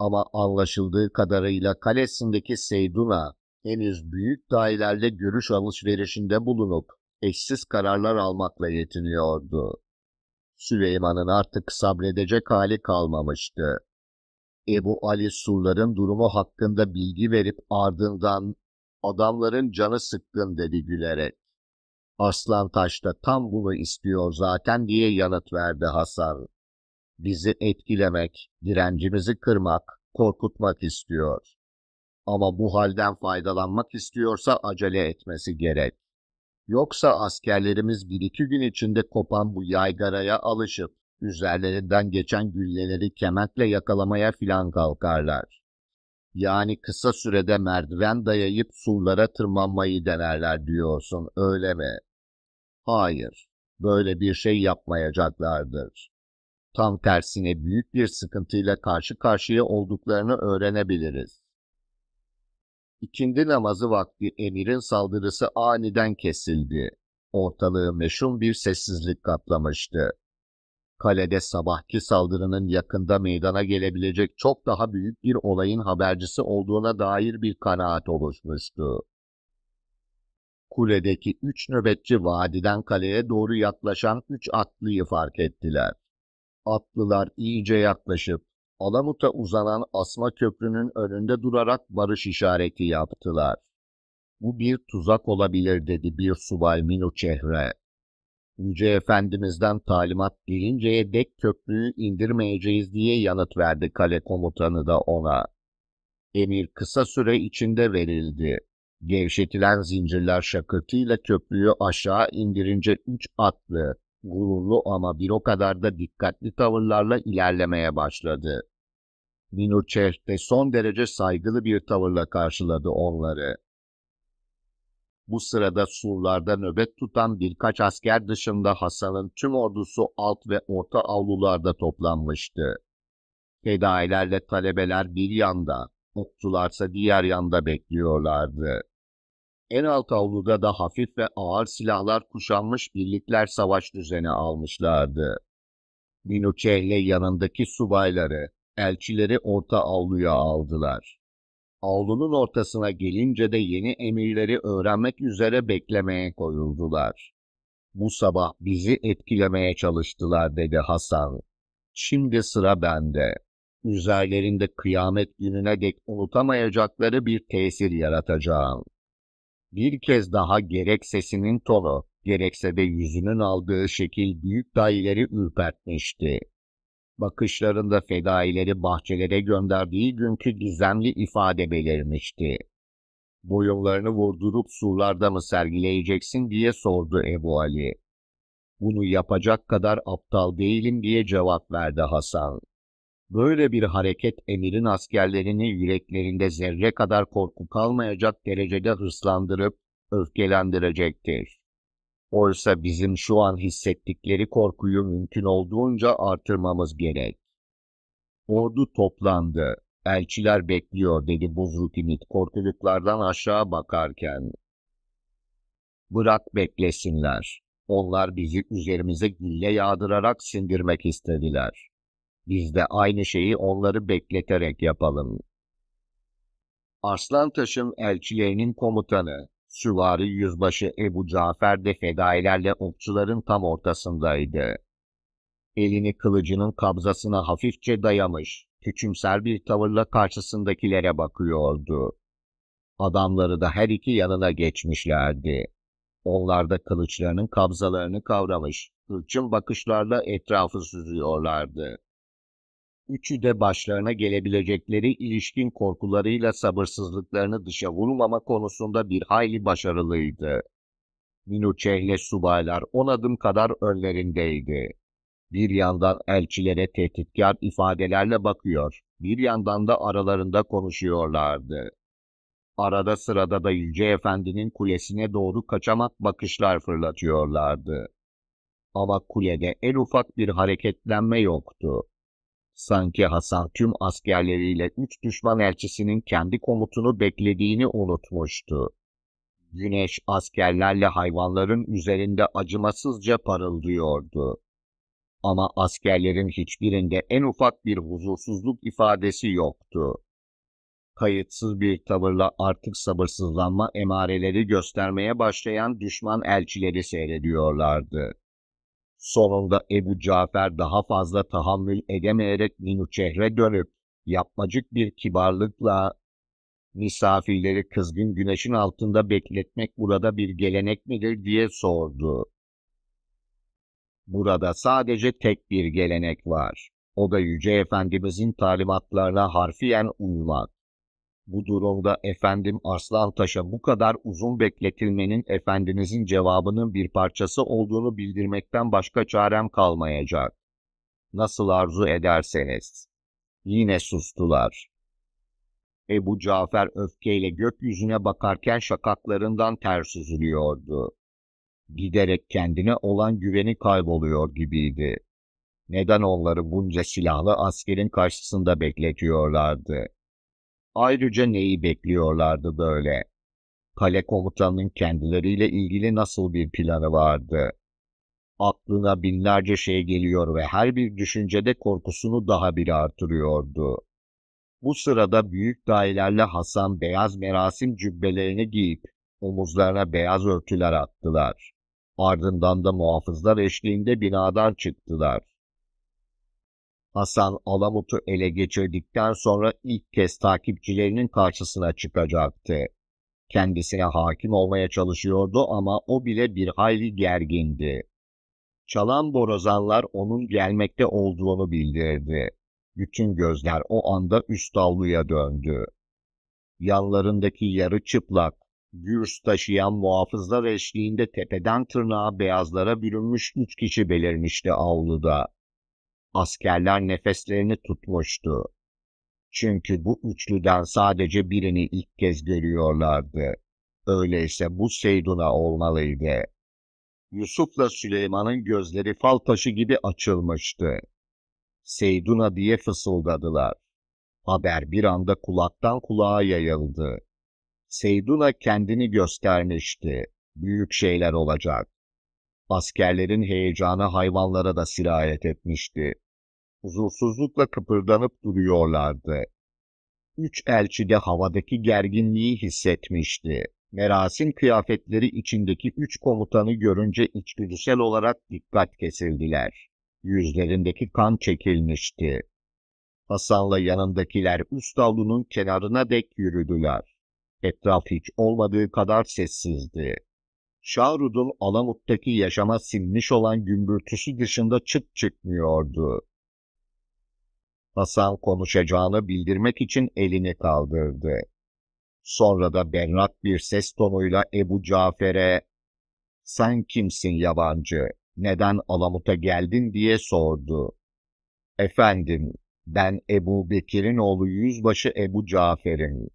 Ama anlaşıldığı kadarıyla kalesindeki Seyduna henüz büyük dairelerle görüş alışverişinde bulunup eşsiz kararlar almakla yetiniyordu. Süleyman'ın artık sabredecek hali kalmamıştı. Ebu Ali Surların durumu hakkında bilgi verip ardından adamların canı sıkkın dedi gülerek. Aslan Taş da tam bunu istiyor zaten diye yanıt verdi Hasan bizi etkilemek, direncimizi kırmak, korkutmak istiyor. Ama bu halden faydalanmak istiyorsa acele etmesi gerek. Yoksa askerlerimiz bir iki gün içinde kopan bu yaygaraya alışıp üzerlerinden geçen gülleleri kementle yakalamaya filan kalkarlar. Yani kısa sürede merdiven dayayıp surlara tırmanmayı denerler diyorsun öyle mi? Hayır, böyle bir şey yapmayacaklardır. Tam tersine büyük bir sıkıntıyla karşı karşıya olduklarını öğrenebiliriz. İkindi namazı vakti emirin saldırısı aniden kesildi. Ortalığı meşhum bir sessizlik kaplamıştı. Kalede sabahki saldırının yakında meydana gelebilecek çok daha büyük bir olayın habercisi olduğuna dair bir kanaat oluşmuştu. Kuledeki üç nöbetçi vadiden kaleye doğru yaklaşan üç atlıyı fark ettiler. Atlılar iyice yaklaşıp Alamut'a uzanan asma köprünün önünde durarak barış işareti yaptılar. Bu bir tuzak olabilir dedi bir subay Milo Çehre. Yüce Efendimiz'den talimat gelinceye dek köprüyü indirmeyeceğiz diye yanıt verdi kale komutanı da ona. Emir kısa süre içinde verildi. Gevşetilen zincirler şakırtıyla köprüyü aşağı indirince üç atlı gururlu ama bir o kadar da dikkatli tavırlarla ilerlemeye başladı. Minurçev de son derece saygılı bir tavırla karşıladı onları. Bu sırada surlarda nöbet tutan birkaç asker dışında Hasan'ın tüm ordusu alt ve orta avlularda toplanmıştı. Fedailerle talebeler bir yanda, okçularsa diğer yanda bekliyorlardı. En alt avluda da hafif ve ağır silahlar kuşanmış birlikler savaş düzeni almışlardı. Minuçehle yanındaki subayları, elçileri orta avluya aldılar. Avlunun ortasına gelince de yeni emirleri öğrenmek üzere beklemeye koyuldular. Bu sabah bizi etkilemeye çalıştılar dedi Hasan. Şimdi sıra bende. Üzerlerinde kıyamet gününe dek unutamayacakları bir tesir yaratacağım. Bir kez daha gerek sesinin tonu, gerekse de yüzünün aldığı şekil büyük dayıları ürpertmişti. Bakışlarında fedaileri bahçelere gönderdiği günkü gizemli ifade belirmişti. Boyunlarını vurdurup surlarda mı sergileyeceksin diye sordu Ebu Ali. Bunu yapacak kadar aptal değilim diye cevap verdi Hasan. Böyle bir hareket emirin askerlerini yüreklerinde zerre kadar korku kalmayacak derecede hırslandırıp öfkelendirecektir. Oysa bizim şu an hissettikleri korkuyu mümkün olduğunca artırmamız gerek. Ordu toplandı. Elçiler bekliyor dedi Buzrutimit korkuluklardan aşağı bakarken. Bırak beklesinler. Onlar bizi üzerimize gille yağdırarak sindirmek istediler. Biz de aynı şeyi onları bekleterek yapalım. Aslan Taşın elçilerinin komutanı, süvari yüzbaşı Ebu Cafer de fedailerle okçuların tam ortasındaydı. Elini kılıcının kabzasına hafifçe dayamış, küçümser bir tavırla karşısındakilere bakıyordu. Adamları da her iki yanına geçmişlerdi. Onlar da kılıçlarının kabzalarını kavramış, hırçın bakışlarla etrafı süzüyorlardı. Üçü de başlarına gelebilecekleri ilişkin korkularıyla sabırsızlıklarını dışa vurmama konusunda bir hayli başarılıydı. Minuçehle subaylar on adım kadar önlerindeydi. Bir yandan elçilere tehditkar ifadelerle bakıyor, bir yandan da aralarında konuşuyorlardı. Arada sırada da Yüce Efendi'nin kulesine doğru kaçamak bakışlar fırlatıyorlardı. Ama kulede en ufak bir hareketlenme yoktu. Sanki Hasan tüm askerleriyle üç düşman elçisinin kendi komutunu beklediğini unutmuştu. Güneş askerlerle hayvanların üzerinde acımasızca parıldıyordu. Ama askerlerin hiçbirinde en ufak bir huzursuzluk ifadesi yoktu. Kayıtsız bir tavırla artık sabırsızlanma emareleri göstermeye başlayan düşman elçileri seyrediyorlardı. Sonunda Ebu Cafer daha fazla tahammül edemeyerek Minuçehre dönüp yapmacık bir kibarlıkla misafirleri kızgın güneşin altında bekletmek burada bir gelenek midir diye sordu. Burada sadece tek bir gelenek var. O da Yüce Efendimizin talimatlarına harfiyen uymak. Bu durumda efendim Arslan Taşa bu kadar uzun bekletilmenin efendinizin cevabının bir parçası olduğunu bildirmekten başka çarem kalmayacak. Nasıl arzu ederseniz. Yine sustular. Ebu Cafer öfkeyle gökyüzüne bakarken şakaklarından ter süzülüyordu. Giderek kendine olan güveni kayboluyor gibiydi. Neden onları bunca silahlı askerin karşısında bekletiyorlardı? Ayrıca neyi bekliyorlardı böyle? Kale komutanının kendileriyle ilgili nasıl bir planı vardı? Aklına binlerce şey geliyor ve her bir düşüncede korkusunu daha bir artırıyordu. Bu sırada büyük dailerle Hasan beyaz merasim cübbelerini giyip omuzlarına beyaz örtüler attılar. Ardından da muhafızlar eşliğinde binadan çıktılar. Hasan Alamut'u ele geçirdikten sonra ilk kez takipçilerinin karşısına çıkacaktı. Kendisine hakim olmaya çalışıyordu ama o bile bir hayli gergindi. Çalan borazanlar onun gelmekte olduğunu bildirdi. Bütün gözler o anda üst avluya döndü. Yanlarındaki yarı çıplak, gürs taşıyan muhafızlar eşliğinde tepeden tırnağa beyazlara bürünmüş üç kişi belirmişti avluda. Askerler nefeslerini tutmuştu. Çünkü bu üçlüden sadece birini ilk kez görüyorlardı. Öyleyse bu Seydun'a olmalıydı. Yusuf'la Süleyman'ın gözleri fal taşı gibi açılmıştı. Seydun'a diye fısıldadılar. Haber bir anda kulaktan kulağa yayıldı. Seydun'a kendini göstermişti. Büyük şeyler olacak. Askerlerin heyecanı hayvanlara da sirayet etmişti. Huzursuzlukla kıpırdanıp duruyorlardı. Üç elçi de havadaki gerginliği hissetmişti. Merasim kıyafetleri içindeki üç komutanı görünce içgüdüsel olarak dikkat kesildiler. Yüzlerindeki kan çekilmişti. Hasan'la yanındakiler üst avlunun kenarına dek yürüdüler. Etraf hiç olmadığı kadar sessizdi. Şarud'un Alamut'taki yaşama sinmiş olan gümbürtüsü dışında çıt çıkmıyordu. Hasan konuşacağını bildirmek için elini kaldırdı. Sonra da berrak bir ses tonuyla Ebu Cafer'e ''Sen kimsin yabancı, neden Alamut'a geldin?'' diye sordu. ''Efendim, ben Ebu Bekir'in oğlu Yüzbaşı Ebu Cafer'im.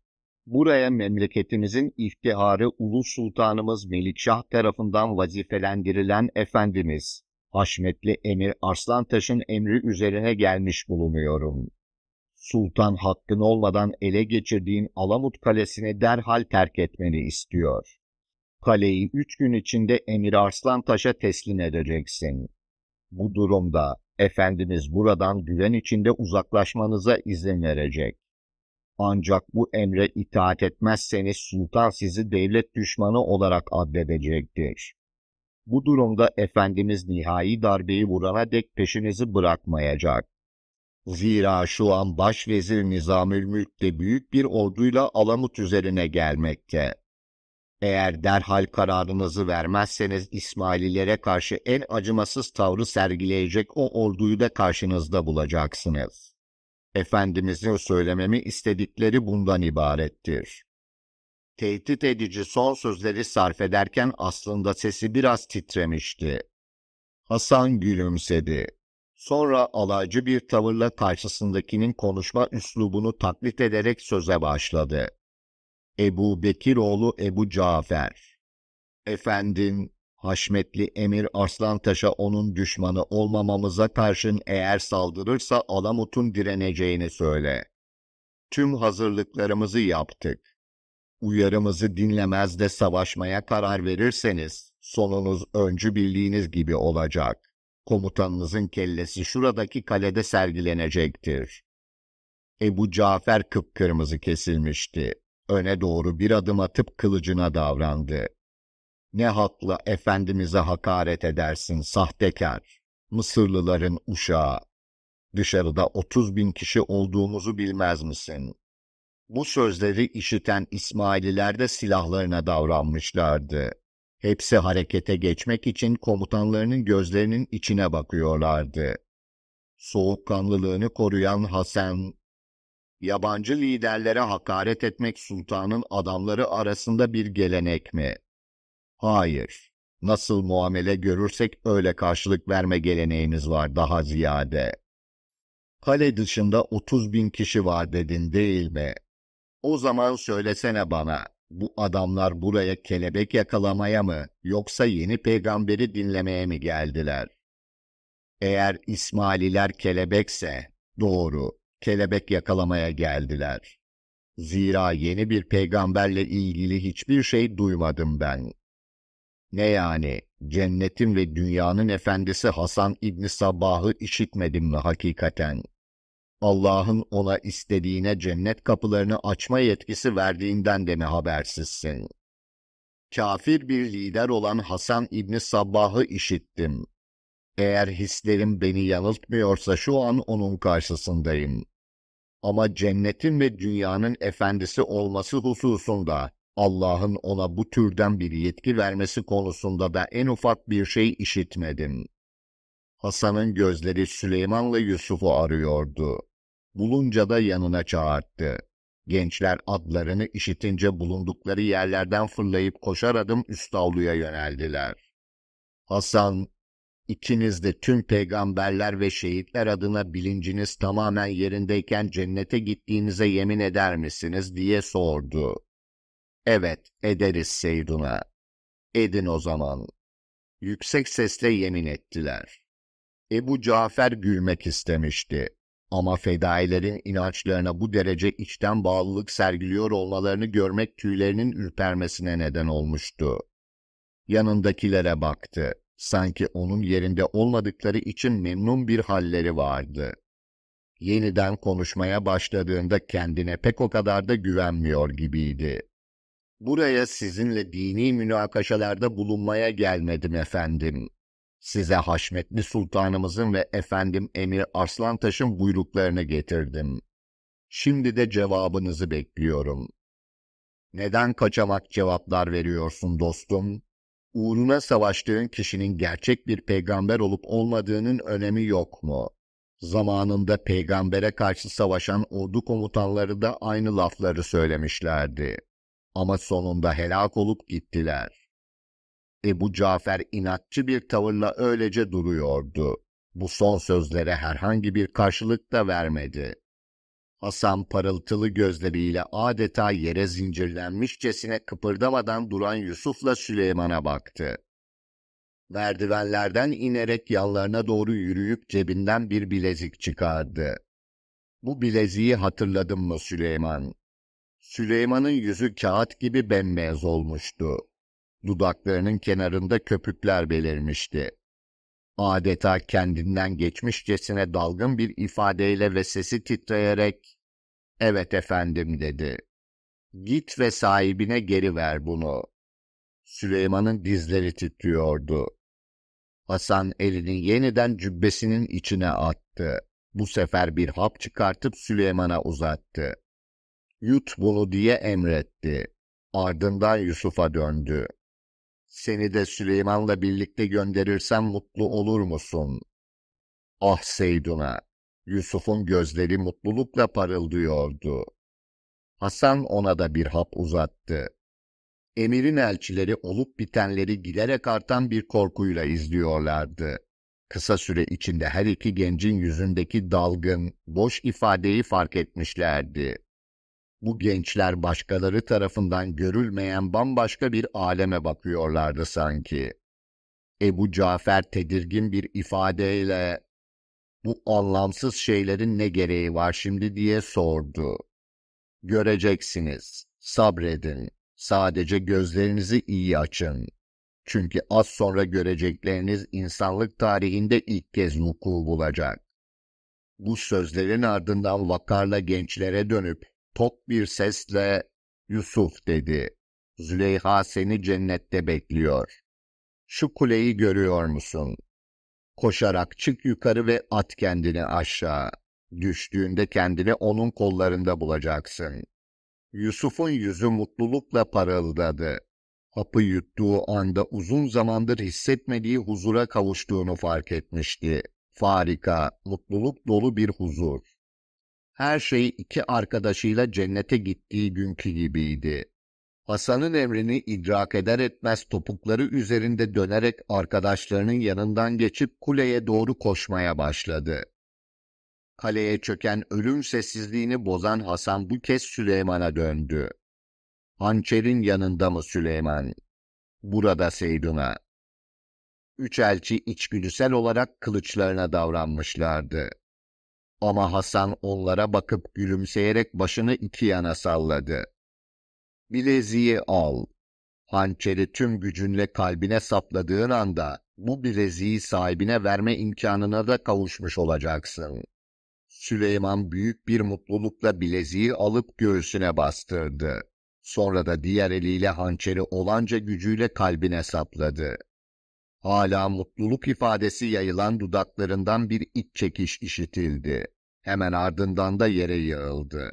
Buraya memleketimizin iftiharı Ulu Sultanımız Melikşah tarafından vazifelendirilen Efendimiz Haşmetli Emir Arslantaş'ın emri üzerine gelmiş bulunuyorum. Sultan hakkın olmadan ele geçirdiğin Alamut Kalesi'ni derhal terk etmeni istiyor. Kaleyi üç gün içinde Emir Arslantaş'a teslim edeceksin. Bu durumda Efendimiz buradan güven içinde uzaklaşmanıza izin verecek. Ancak bu emre itaat etmezseniz sultan sizi devlet düşmanı olarak addedecektir. Bu durumda Efendimiz nihai darbeyi vurana dek peşinizi bırakmayacak. Zira şu an Başvezir Nizamülmülk de büyük bir orduyla Alamut üzerine gelmekte. Eğer derhal kararınızı vermezseniz İsmaililere karşı en acımasız tavrı sergileyecek o orduyu da karşınızda bulacaksınız. Efendimiz'e söylememi istedikleri bundan ibarettir. Tehdit edici son sözleri sarf ederken aslında sesi biraz titremişti. Hasan gülümsedi. Sonra alaycı bir tavırla karşısındakinin konuşma üslubunu taklit ederek söze başladı. Ebu Bekiroğlu Ebu Cafer. Efendim, Haşmetli Emir Arslantaş'a onun düşmanı olmamamıza karşın eğer saldırırsa Alamut'un direneceğini söyle. Tüm hazırlıklarımızı yaptık. Uyarımızı dinlemez de savaşmaya karar verirseniz sonunuz öncü bildiğiniz gibi olacak. Komutanınızın kellesi şuradaki kalede sergilenecektir. Ebu Cafer kıpkırmızı kesilmişti. Öne doğru bir adım atıp kılıcına davrandı. Ne haklı Efendimiz'e hakaret edersin sahtekar, Mısırlıların uşağı? Dışarıda otuz bin kişi olduğumuzu bilmez misin? Bu sözleri işiten İsmaililer de silahlarına davranmışlardı. Hepsi harekete geçmek için komutanlarının gözlerinin içine bakıyorlardı. Soğukkanlılığını koruyan Hasan, yabancı liderlere hakaret etmek sultanın adamları arasında bir gelenek mi? Hayır. Nasıl muamele görürsek öyle karşılık verme geleneğimiz var daha ziyade. Kale dışında 30 bin kişi var dedin değil mi? O zaman söylesene bana, bu adamlar buraya kelebek yakalamaya mı yoksa yeni peygamberi dinlemeye mi geldiler? Eğer İsmaililer kelebekse, doğru, kelebek yakalamaya geldiler. Zira yeni bir peygamberle ilgili hiçbir şey duymadım ben. Ne yani cennetin ve dünyanın efendisi Hasan İbni Sabbah'ı işitmedim mi hakikaten? Allah'ın ona istediğine cennet kapılarını açma yetkisi verdiğinden de mi habersizsin? Kafir bir lider olan Hasan İbni Sabbah'ı işittim. Eğer hislerim beni yanıltmıyorsa şu an onun karşısındayım. Ama cennetin ve dünyanın efendisi olması hususunda Allah'ın ona bu türden bir yetki vermesi konusunda da en ufak bir şey işitmedim. Hasan'ın gözleri Süleyman'la Yusuf'u arıyordu. Bulunca da yanına çağırdı. Gençler adlarını işitince bulundukları yerlerden fırlayıp koşar adım üstavluya yöneldiler. Hasan, ikiniz de tüm peygamberler ve şehitler adına bilinciniz tamamen yerindeyken cennete gittiğinize yemin eder misiniz diye sordu. Evet, ederiz Seydun'a. Edin o zaman. Yüksek sesle yemin ettiler. Ebu Cafer gülmek istemişti. Ama fedailerin inançlarına bu derece içten bağlılık sergiliyor olmalarını görmek tüylerinin ürpermesine neden olmuştu. Yanındakilere baktı. Sanki onun yerinde olmadıkları için memnun bir halleri vardı. Yeniden konuşmaya başladığında kendine pek o kadar da güvenmiyor gibiydi. Buraya sizinle dini münakaşalarda bulunmaya gelmedim efendim. Size Haşmetli Sultanımızın ve efendim Emir Arslantaş'ın buyruklarını getirdim. Şimdi de cevabınızı bekliyorum. Neden kaçamak cevaplar veriyorsun dostum? Uğruna savaştığın kişinin gerçek bir peygamber olup olmadığının önemi yok mu? Zamanında peygambere karşı savaşan ordu komutanları da aynı lafları söylemişlerdi. Ama sonunda helak olup gittiler. Ebu Cafer inatçı bir tavırla öylece duruyordu. Bu son sözlere herhangi bir karşılık da vermedi. Hasan parıltılı gözleriyle adeta yere zincirlenmişçesine kıpırdamadan duran Yusuf'la Süleyman'a baktı. Merdivenlerden inerek yanlarına doğru yürüyüp cebinden bir bilezik çıkardı. Bu bileziği hatırladın mı Süleyman? Süleyman'ın yüzü kağıt gibi bembeyaz olmuştu. Dudaklarının kenarında köpükler belirmişti. Adeta kendinden geçmişçesine dalgın bir ifadeyle ve sesi titreyerek ''Evet efendim'' dedi. ''Git ve sahibine geri ver bunu.'' Süleyman'ın dizleri titriyordu. Hasan elini yeniden cübbesinin içine attı. Bu sefer bir hap çıkartıp Süleyman'a uzattı yut bunu diye emretti. Ardından Yusuf'a döndü. Seni de Süleyman'la birlikte gönderirsem mutlu olur musun? Ah Seydun'a! Yusuf'un gözleri mutlulukla parıldıyordu. Hasan ona da bir hap uzattı. Emir'in elçileri olup bitenleri giderek artan bir korkuyla izliyorlardı. Kısa süre içinde her iki gencin yüzündeki dalgın, boş ifadeyi fark etmişlerdi. Bu gençler başkaları tarafından görülmeyen bambaşka bir aleme bakıyorlardı sanki. Ebu Cafer tedirgin bir ifadeyle bu anlamsız şeylerin ne gereği var şimdi diye sordu. Göreceksiniz, sabredin, sadece gözlerinizi iyi açın. Çünkü az sonra görecekleriniz insanlık tarihinde ilk kez vuku bulacak. Bu sözlerin ardından vakarla gençlere dönüp tok bir sesle Yusuf dedi. Züleyha seni cennette bekliyor. Şu kuleyi görüyor musun? Koşarak çık yukarı ve at kendini aşağı. Düştüğünde kendini onun kollarında bulacaksın. Yusuf'un yüzü mutlulukla parıldadı. Hapı yuttuğu anda uzun zamandır hissetmediği huzura kavuştuğunu fark etmişti. Farika, mutluluk dolu bir huzur her şey iki arkadaşıyla cennete gittiği günkü gibiydi. Hasan'ın emrini idrak eder etmez topukları üzerinde dönerek arkadaşlarının yanından geçip kuleye doğru koşmaya başladı. Kaleye çöken ölüm sessizliğini bozan Hasan bu kez Süleyman'a döndü. Hançerin yanında mı Süleyman? Burada Seydun'a. Üç elçi içgüdüsel olarak kılıçlarına davranmışlardı. Ama Hasan onlara bakıp gülümseyerek başını iki yana salladı. Bileziği al. Hançeri tüm gücünle kalbine sapladığın anda bu bileziği sahibine verme imkanına da kavuşmuş olacaksın. Süleyman büyük bir mutlulukla bileziği alıp göğsüne bastırdı. Sonra da diğer eliyle hançeri olanca gücüyle kalbine sapladı. Hala mutluluk ifadesi yayılan dudaklarından bir iç çekiş işitildi. Hemen ardından da yere yığıldı.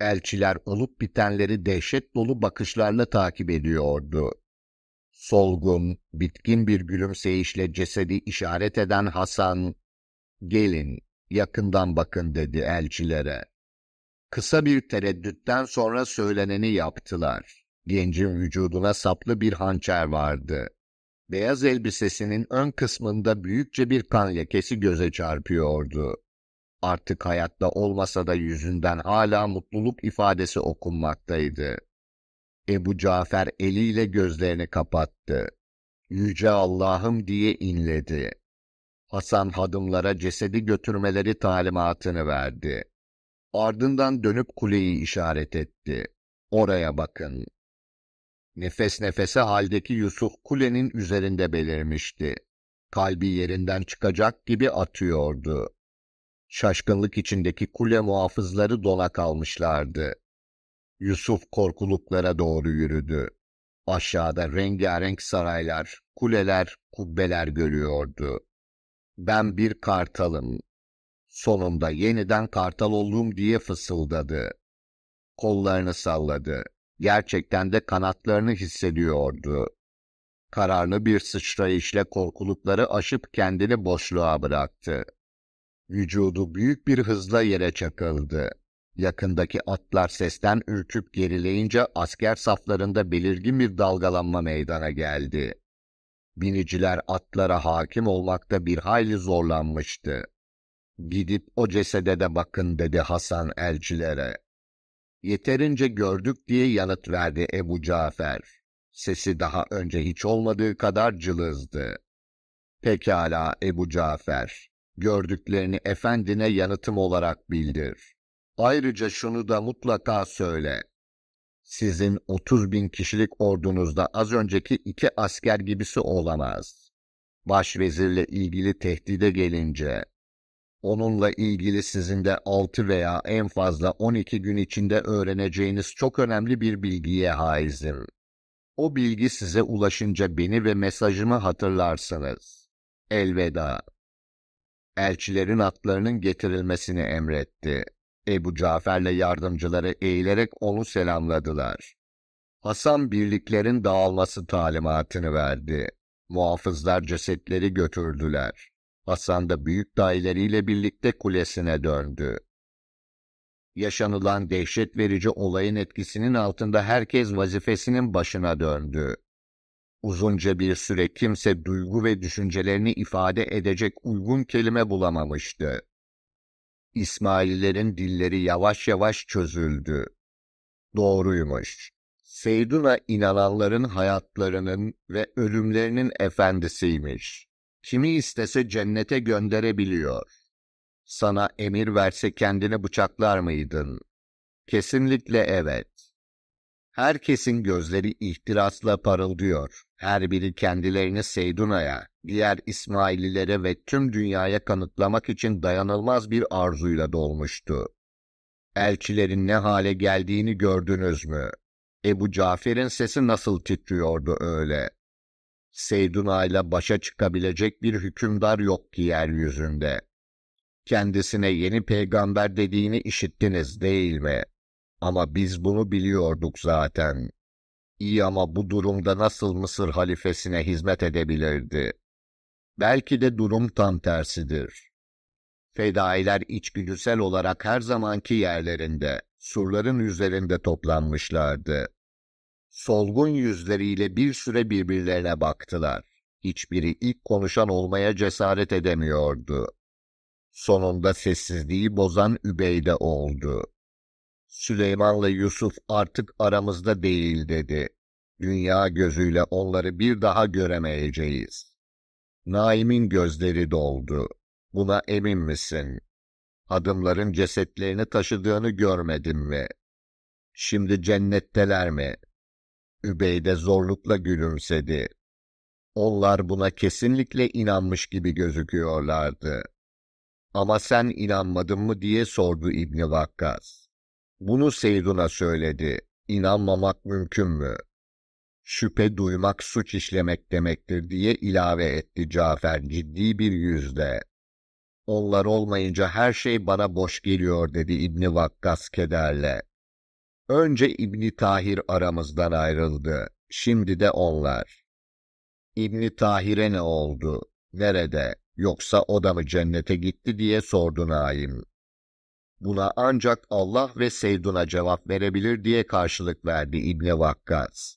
Elçiler olup bitenleri dehşet dolu bakışlarla takip ediyordu. Solgun, bitkin bir gülümseyişle cesedi işaret eden Hasan, ''Gelin, yakından bakın.'' dedi elçilere. Kısa bir tereddütten sonra söyleneni yaptılar. Gencin vücuduna saplı bir hançer vardı beyaz elbisesinin ön kısmında büyükçe bir kan lekesi göze çarpıyordu. Artık hayatta olmasa da yüzünden hala mutluluk ifadesi okunmaktaydı. Ebu Cafer eliyle gözlerini kapattı. Yüce Allah'ım diye inledi. Hasan hadımlara cesedi götürmeleri talimatını verdi. Ardından dönüp kuleyi işaret etti. Oraya bakın. Nefes nefese haldeki Yusuf kulenin üzerinde belirmişti. Kalbi yerinden çıkacak gibi atıyordu. Şaşkınlık içindeki kule muhafızları dona kalmışlardı. Yusuf korkuluklara doğru yürüdü. Aşağıda rengarenk saraylar, kuleler, kubbeler görüyordu. Ben bir kartalım. Sonunda yeniden kartal oldum diye fısıldadı. Kollarını salladı gerçekten de kanatlarını hissediyordu. Kararını bir sıçrayışla korkulukları aşıp kendini boşluğa bıraktı. Vücudu büyük bir hızla yere çakıldı. Yakındaki atlar sesten ürküp gerileyince asker saflarında belirgin bir dalgalanma meydana geldi. Biniciler atlara hakim olmakta bir hayli zorlanmıştı. Gidip o cesede de bakın dedi Hasan elçilere. Yeterince gördük diye yanıt verdi Ebu Cafer. Sesi daha önce hiç olmadığı kadar cılızdı. Pekala Ebu Cafer, gördüklerini efendine yanıtım olarak bildir. Ayrıca şunu da mutlaka söyle. Sizin 30 bin kişilik ordunuzda az önceki iki asker gibisi olamaz. Başvezirle ilgili tehdide gelince, Onunla ilgili sizin de 6 veya en fazla 12 gün içinde öğreneceğiniz çok önemli bir bilgiye haizdir. O bilgi size ulaşınca beni ve mesajımı hatırlarsınız. Elveda. Elçilerin atlarının getirilmesini emretti. Ebu Cafer'le yardımcıları eğilerek onu selamladılar. Hasan birliklerin dağılması talimatını verdi. Muhafızlar cesetleri götürdüler. Hasan da büyük dayileriyle birlikte kulesine döndü. Yaşanılan dehşet verici olayın etkisinin altında herkes vazifesinin başına döndü. Uzunca bir süre kimse duygu ve düşüncelerini ifade edecek uygun kelime bulamamıştı. İsmaililerin dilleri yavaş yavaş çözüldü. Doğruymuş. Seydun'a inananların hayatlarının ve ölümlerinin efendisiymiş kimi istese cennete gönderebiliyor. Sana emir verse kendini bıçaklar mıydın? Kesinlikle evet. Herkesin gözleri ihtirasla parıldıyor. Her biri kendilerini Seyduna'ya, diğer İsmaililere ve tüm dünyaya kanıtlamak için dayanılmaz bir arzuyla dolmuştu. Elçilerin ne hale geldiğini gördünüz mü? Ebu Cafer'in sesi nasıl titriyordu öyle? Seyduna ile başa çıkabilecek bir hükümdar yok ki yeryüzünde. Kendisine yeni peygamber dediğini işittiniz değil mi? Ama biz bunu biliyorduk zaten. İyi ama bu durumda nasıl Mısır halifesine hizmet edebilirdi? Belki de durum tam tersidir. Fedailer içgüdüsel olarak her zamanki yerlerinde, surların üzerinde toplanmışlardı. Solgun yüzleriyle bir süre birbirlerine baktılar. Hiçbiri ilk konuşan olmaya cesaret edemiyordu. Sonunda sessizliği bozan Übeyde oldu. Süleyman'la Yusuf artık aramızda değil dedi. Dünya gözüyle onları bir daha göremeyeceğiz. Naim'in gözleri doldu. Buna emin misin? Adımların cesetlerini taşıdığını görmedin mi? Şimdi cennetteler mi? Übeyde zorlukla gülümsedi. Onlar buna kesinlikle inanmış gibi gözüküyorlardı. Ama sen inanmadın mı diye sordu İbni Vakkas. Bunu Seydun'a söyledi. İnanmamak mümkün mü? Şüphe duymak suç işlemek demektir diye ilave etti Cafer ciddi bir yüzle. Onlar olmayınca her şey bana boş geliyor dedi İbni Vakkas kederle. Önce İbni Tahir aramızdan ayrıldı, şimdi de onlar. İbni Tahir'e ne oldu, nerede, yoksa o da mı cennete gitti diye sordu Naim. Buna ancak Allah ve Seydun'a cevap verebilir diye karşılık verdi İbni Vakkas.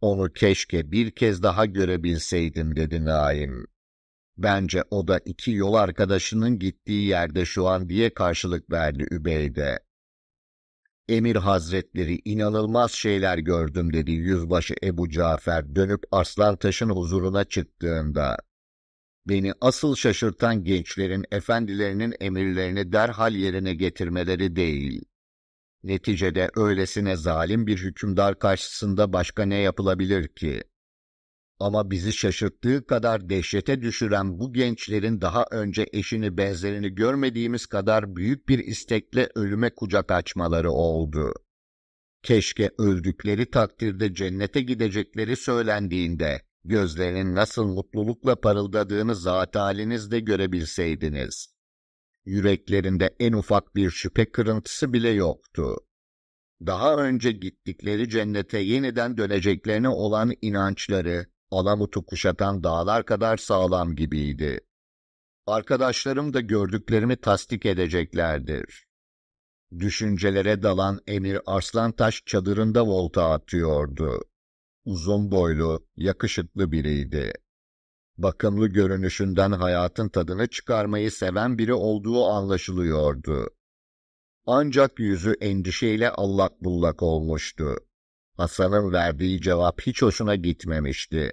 Onu keşke bir kez daha görebilseydim dedi Naim. Bence o da iki yol arkadaşının gittiği yerde şu an diye karşılık verdi Übeyde. Emir Hazretleri inanılmaz şeyler gördüm dedi yüzbaşı Ebu Cafer dönüp Aslan Taşın huzuruna çıktığında. Beni asıl şaşırtan gençlerin efendilerinin emirlerini derhal yerine getirmeleri değil. Neticede öylesine zalim bir hükümdar karşısında başka ne yapılabilir ki? Ama bizi şaşırttığı kadar dehşete düşüren bu gençlerin daha önce eşini benzerini görmediğimiz kadar büyük bir istekle ölüme kucak açmaları oldu. Keşke öldükleri takdirde cennete gidecekleri söylendiğinde gözlerinin nasıl mutlulukla parıldadığını zat halinizde görebilseydiniz. Yüreklerinde en ufak bir şüphe kırıntısı bile yoktu daha önce gittikleri cennete yeniden döneceklerine olan inançları Alamut'u kuşatan dağlar kadar sağlam gibiydi. Arkadaşlarım da gördüklerimi tasdik edeceklerdir. Düşüncelere dalan Emir Arslantaş çadırında volta atıyordu. Uzun boylu, yakışıklı biriydi. Bakımlı görünüşünden hayatın tadını çıkarmayı seven biri olduğu anlaşılıyordu. Ancak yüzü endişeyle allak bullak olmuştu. Hasan'ın verdiği cevap hiç hoşuna gitmemişti.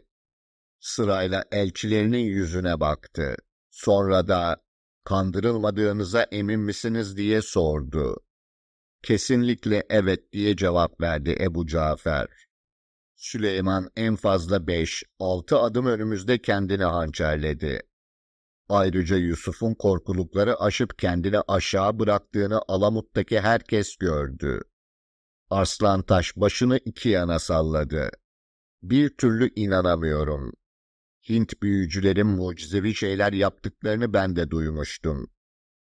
Sırayla elçilerinin yüzüne baktı. Sonra da kandırılmadığınıza emin misiniz diye sordu. Kesinlikle evet diye cevap verdi Ebu Cafer. Süleyman en fazla beş, altı adım önümüzde kendini hançerledi. Ayrıca Yusuf'un korkulukları aşıp kendini aşağı bıraktığını Alamut'taki herkes gördü taş başını iki yana salladı. Bir türlü inanamıyorum. Hint büyücülerin mucizevi şeyler yaptıklarını ben de duymuştum.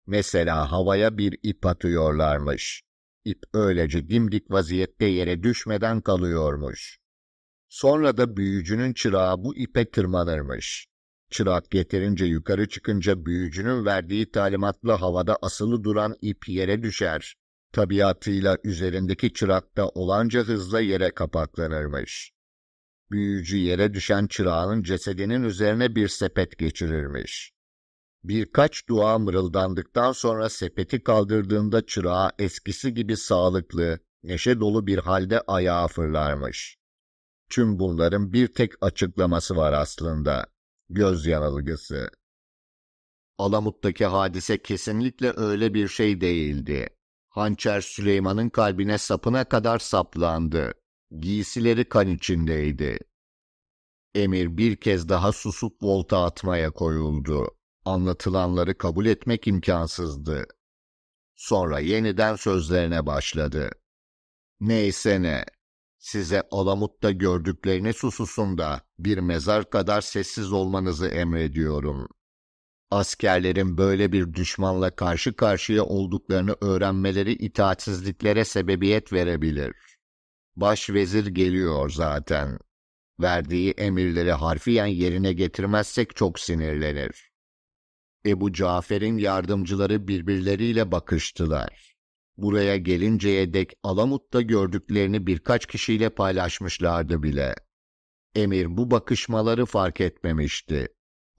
Mesela havaya bir ip atıyorlarmış. İp öylece dimdik vaziyette yere düşmeden kalıyormuş. Sonra da büyücünün çırağı bu ipe tırmanırmış. Çırak getirince yukarı çıkınca büyücünün verdiği talimatla havada asılı duran ip yere düşer tabiatıyla üzerindeki çırakta olanca hızla yere kapaklanırmış. Büyücü yere düşen çırağın cesedinin üzerine bir sepet geçirirmiş. Birkaç dua mırıldandıktan sonra sepeti kaldırdığında çırağa eskisi gibi sağlıklı, neşe dolu bir halde ayağa fırlarmış. Tüm bunların bir tek açıklaması var aslında. Göz yanılgısı. Alamut'taki hadise kesinlikle öyle bir şey değildi. Hançer Süleyman'ın kalbine sapına kadar saplandı. Giysileri kan içindeydi. Emir bir kez daha susup volta atmaya koyuldu. Anlatılanları kabul etmek imkansızdı. Sonra yeniden sözlerine başladı. Neyse ne, size Alamut'ta gördüklerini sususunda bir mezar kadar sessiz olmanızı emrediyorum askerlerin böyle bir düşmanla karşı karşıya olduklarını öğrenmeleri itaatsizliklere sebebiyet verebilir. Başvezir geliyor zaten. Verdiği emirleri harfiyen yerine getirmezsek çok sinirlenir. Ebu Cafer'in yardımcıları birbirleriyle bakıştılar. Buraya gelinceye dek Alamut'ta gördüklerini birkaç kişiyle paylaşmışlardı bile. Emir bu bakışmaları fark etmemişti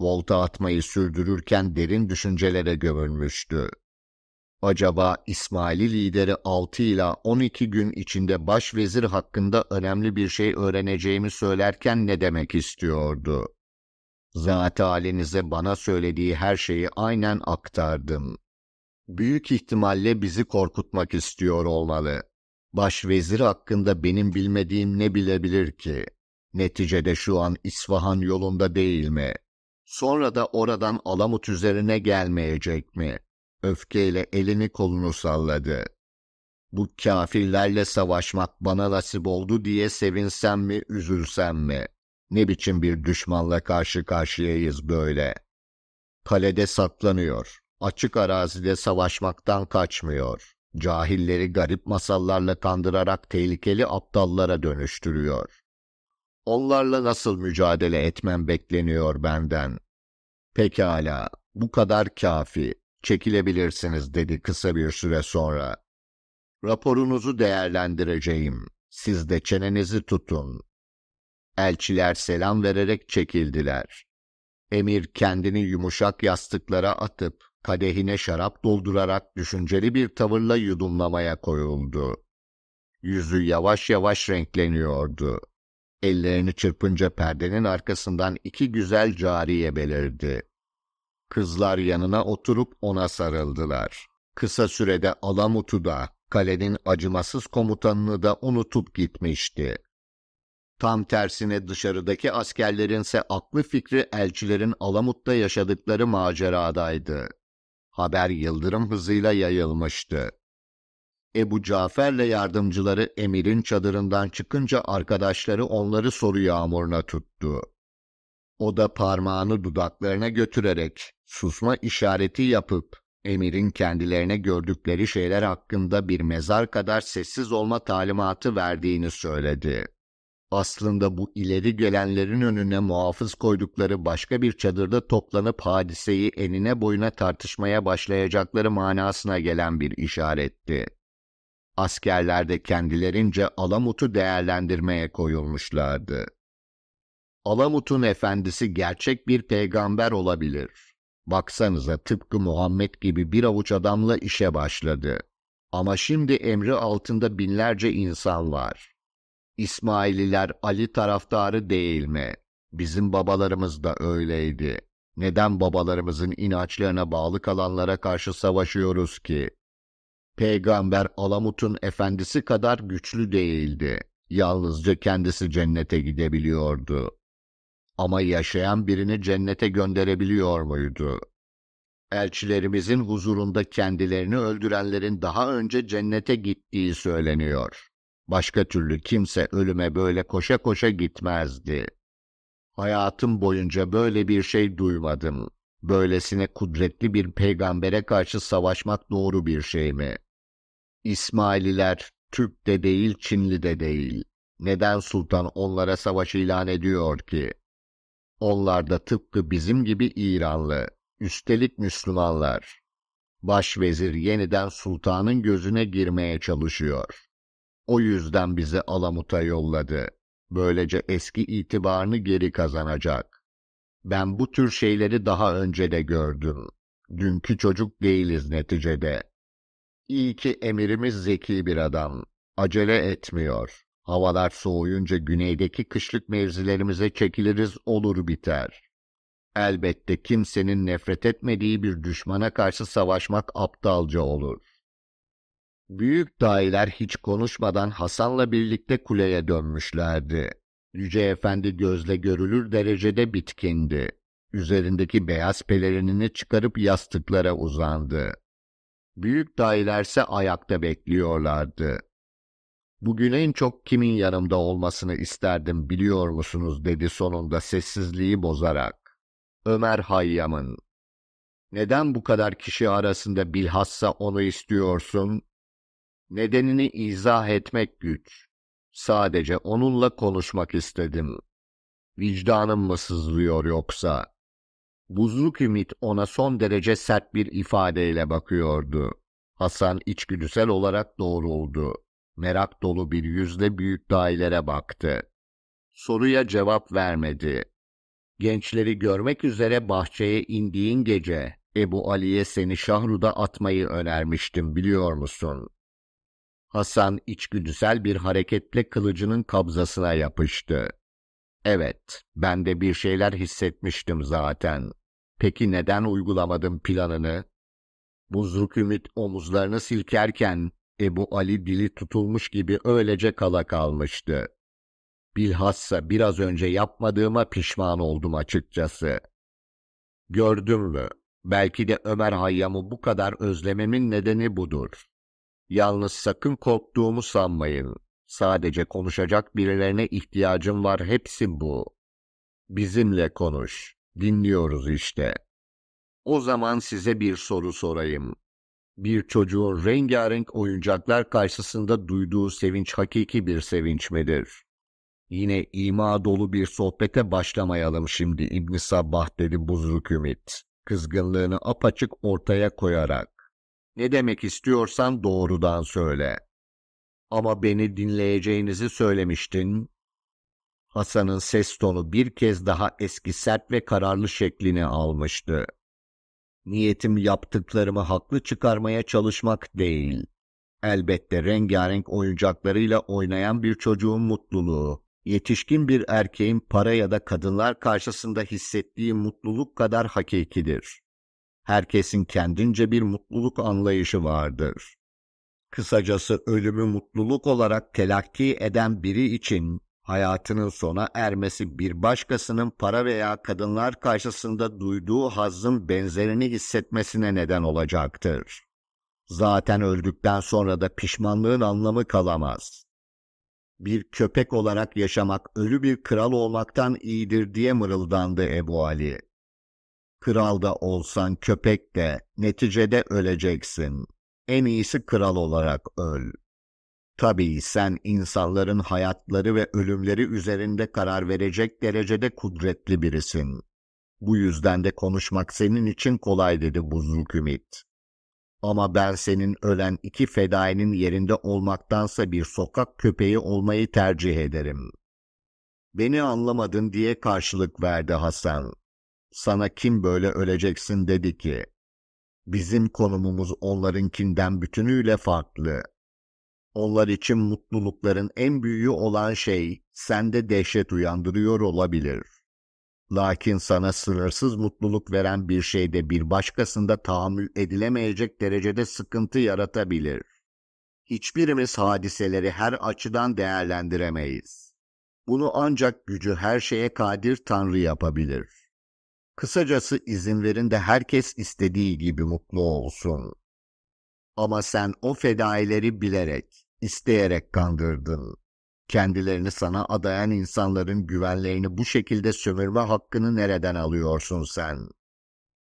volta atmayı sürdürürken derin düşüncelere gömülmüştü. Acaba İsmaili lideri 6 ila 12 gün içinde başvezir hakkında önemli bir şey öğreneceğimi söylerken ne demek istiyordu? Zat halinize bana söylediği her şeyi aynen aktardım. Büyük ihtimalle bizi korkutmak istiyor olmalı. Başvezir hakkında benim bilmediğim ne bilebilir ki? Neticede şu an İsfahan yolunda değil mi?'' Sonra da oradan Alamut üzerine gelmeyecek mi? Öfkeyle elini kolunu salladı. Bu kafirlerle savaşmak bana nasip oldu diye sevinsem mi, üzülsem mi? Ne biçim bir düşmanla karşı karşıyayız böyle? Kalede saklanıyor. Açık arazide savaşmaktan kaçmıyor. Cahilleri garip masallarla kandırarak tehlikeli aptallara dönüştürüyor. Onlarla nasıl mücadele etmem bekleniyor benden. Pekala, bu kadar kafi. Çekilebilirsiniz dedi kısa bir süre sonra. Raporunuzu değerlendireceğim. Siz de çenenizi tutun. Elçiler selam vererek çekildiler. Emir kendini yumuşak yastıklara atıp kadehine şarap doldurarak düşünceli bir tavırla yudumlamaya koyuldu. Yüzü yavaş yavaş renkleniyordu. Ellerini çırpınca perdenin arkasından iki güzel cariye belirdi. Kızlar yanına oturup ona sarıldılar. Kısa sürede Alamut'u da, kalenin acımasız komutanını da unutup gitmişti. Tam tersine dışarıdaki askerlerinse aklı fikri elçilerin Alamut'ta yaşadıkları maceradaydı. Haber yıldırım hızıyla yayılmıştı. Ebu Cafer'le yardımcıları emirin çadırından çıkınca arkadaşları onları soru yağmuruna tuttu. O da parmağını dudaklarına götürerek susma işareti yapıp emirin kendilerine gördükleri şeyler hakkında bir mezar kadar sessiz olma talimatı verdiğini söyledi. Aslında bu ileri gelenlerin önüne muhafız koydukları başka bir çadırda toplanıp hadiseyi enine boyuna tartışmaya başlayacakları manasına gelen bir işaretti. Askerler de kendilerince Alamut'u değerlendirmeye koyulmuşlardı. Alamut'un efendisi gerçek bir peygamber olabilir. Baksanıza tıpkı Muhammed gibi bir avuç adamla işe başladı. Ama şimdi emri altında binlerce insan var. İsmaililer Ali taraftarı değil mi? Bizim babalarımız da öyleydi. Neden babalarımızın inançlarına bağlı kalanlara karşı savaşıyoruz ki? Peygamber Alamut'un efendisi kadar güçlü değildi. Yalnızca kendisi cennete gidebiliyordu. Ama yaşayan birini cennete gönderebiliyor muydu? Elçilerimizin huzurunda kendilerini öldürenlerin daha önce cennete gittiği söyleniyor. Başka türlü kimse ölüme böyle koşa koşa gitmezdi. Hayatım boyunca böyle bir şey duymadım. Böylesine kudretli bir peygambere karşı savaşmak doğru bir şey mi?'' İsmaililer Türk de değil, Çinli de değil. Neden sultan onlara savaş ilan ediyor ki? Onlar da tıpkı bizim gibi İranlı, üstelik Müslümanlar. Başvezir yeniden sultanın gözüne girmeye çalışıyor. O yüzden bizi Alamut'a yolladı. Böylece eski itibarını geri kazanacak. Ben bu tür şeyleri daha önce de gördüm. Dünkü çocuk değiliz neticede. İyi ki emirimiz zeki bir adam. Acele etmiyor. Havalar soğuyunca güneydeki kışlık mevzilerimize çekiliriz olur biter. Elbette kimsenin nefret etmediği bir düşmana karşı savaşmak aptalca olur. Büyük dahiler hiç konuşmadan Hasan'la birlikte kuleye dönmüşlerdi. Yüce Efendi gözle görülür derecede bitkindi. Üzerindeki beyaz pelerinini çıkarıp yastıklara uzandı büyük dahilerse ayakta bekliyorlardı. Bugün en çok kimin yanımda olmasını isterdim biliyor musunuz dedi sonunda sessizliği bozarak. Ömer Hayyam'ın. Neden bu kadar kişi arasında bilhassa onu istiyorsun? Nedenini izah etmek güç. Sadece onunla konuşmak istedim. Vicdanım mı sızlıyor yoksa? Buzluk ümit ona son derece sert bir ifadeyle bakıyordu. Hasan içgüdüsel olarak doğruldu. Merak dolu bir yüzle büyük dairelere baktı. Soruya cevap vermedi. Gençleri görmek üzere bahçeye indiğin gece Ebu Ali'ye seni Şahru'da atmayı önermiştim biliyor musun? Hasan içgüdüsel bir hareketle kılıcının kabzasına yapıştı. Evet, ben de bir şeyler hissetmiştim zaten. Peki neden uygulamadım planını? Buzluk Ümit omuzlarını silkerken Ebu Ali dili tutulmuş gibi öylece kala kalmıştı. Bilhassa biraz önce yapmadığıma pişman oldum açıkçası. Gördün mü? Belki de Ömer Hayyam'ı bu kadar özlememin nedeni budur. Yalnız sakın korktuğumu sanmayın. Sadece konuşacak birilerine ihtiyacım var hepsi bu. Bizimle konuş. Dinliyoruz işte. O zaman size bir soru sorayım. Bir çocuğun rengarenk oyuncaklar karşısında duyduğu sevinç hakiki bir sevinç midir? Yine ima dolu bir sohbete başlamayalım şimdi İbn Sabbah dedi buzluk ümit. Kızgınlığını apaçık ortaya koyarak. Ne demek istiyorsan doğrudan söyle. Ama beni dinleyeceğinizi söylemiştin. Hasan'ın ses tonu bir kez daha eski sert ve kararlı şeklini almıştı. Niyetim yaptıklarımı haklı çıkarmaya çalışmak değil. Elbette rengarenk oyuncaklarıyla oynayan bir çocuğun mutluluğu, yetişkin bir erkeğin para ya da kadınlar karşısında hissettiği mutluluk kadar hakikidir. Herkesin kendince bir mutluluk anlayışı vardır kısacası ölümü mutluluk olarak telakki eden biri için hayatının sona ermesi bir başkasının para veya kadınlar karşısında duyduğu hazın benzerini hissetmesine neden olacaktır. Zaten öldükten sonra da pişmanlığın anlamı kalamaz. Bir köpek olarak yaşamak ölü bir kral olmaktan iyidir diye mırıldandı Ebu Ali. Kral da olsan köpek de neticede öleceksin.'' En iyisi kral olarak öl. Tabii sen insanların hayatları ve ölümleri üzerinde karar verecek derecede kudretli birisin. Bu yüzden de konuşmak senin için kolay dedi buzlu kümit. Ama ben senin ölen iki fedainin yerinde olmaktansa bir sokak köpeği olmayı tercih ederim. Beni anlamadın diye karşılık verdi Hasan. Sana kim böyle öleceksin dedi ki. Bizim konumumuz onlarınkinden bütünüyle farklı. Onlar için mutlulukların en büyüğü olan şey sende dehşet uyandırıyor olabilir. Lakin sana sınırsız mutluluk veren bir şey de bir başkasında tahammül edilemeyecek derecede sıkıntı yaratabilir. Hiçbirimiz hadiseleri her açıdan değerlendiremeyiz. Bunu ancak gücü her şeye kadir Tanrı yapabilir. Kısacası izin verin de herkes istediği gibi mutlu olsun. Ama sen o fedaileri bilerek, isteyerek kandırdın. Kendilerini sana adayan insanların güvenlerini bu şekilde sömürme hakkını nereden alıyorsun sen?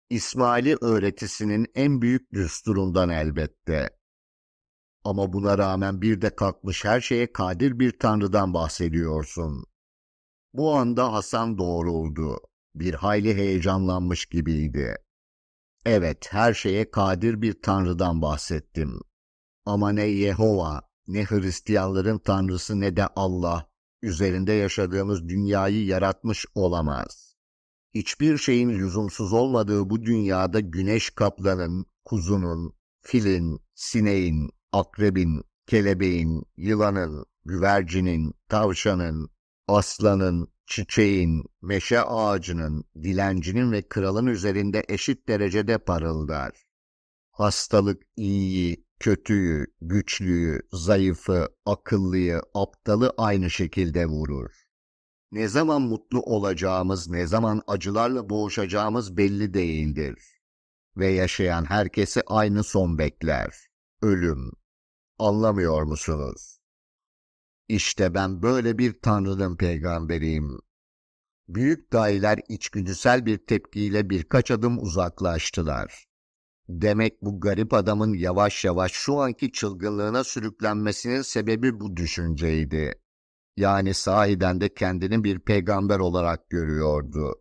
İsmail'i öğretisinin en büyük düsturundan elbette. Ama buna rağmen bir de kalkmış her şeye kadir bir tanrıdan bahsediyorsun. Bu anda Hasan doğruldu bir hayli heyecanlanmış gibiydi. Evet, her şeye kadir bir tanrıdan bahsettim. Ama ne Yehova, ne Hristiyanların tanrısı ne de Allah, üzerinde yaşadığımız dünyayı yaratmış olamaz. Hiçbir şeyin lüzumsuz olmadığı bu dünyada güneş kaplanın, kuzunun, filin, sineğin, akrebin, kelebeğin, yılanın, güvercinin, tavşanın, aslanın, Çiçeğin, meşe ağacının, dilencinin ve kralın üzerinde eşit derecede parıldar. Hastalık iyiyi, kötüyü, güçlüyü, zayıfı, akıllıyı, aptalı aynı şekilde vurur. Ne zaman mutlu olacağımız, ne zaman acılarla boğuşacağımız belli değildir. Ve yaşayan herkese aynı son bekler. Ölüm. Anlamıyor musunuz? İşte ben böyle bir tanrının peygamberiyim. Büyük dayiler içgüdüsel bir tepkiyle birkaç adım uzaklaştılar. Demek bu garip adamın yavaş yavaş şu anki çılgınlığına sürüklenmesinin sebebi bu düşünceydi. Yani sahiden de kendini bir peygamber olarak görüyordu.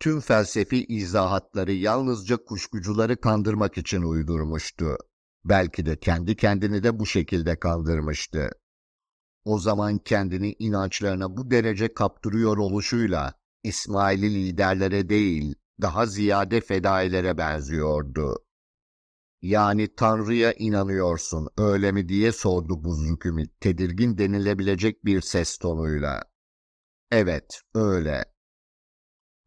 Tüm felsefi izahatları yalnızca kuşkucuları kandırmak için uydurmuştu. Belki de kendi kendini de bu şekilde kandırmıştı. O zaman kendini inançlarına bu derece kaptırıyor oluşuyla İsmaili liderlere değil, daha ziyade fedailere benziyordu. Yani Tanrı'ya inanıyorsun öyle mi diye sordu buzluk ümit tedirgin denilebilecek bir ses tonuyla. Evet öyle.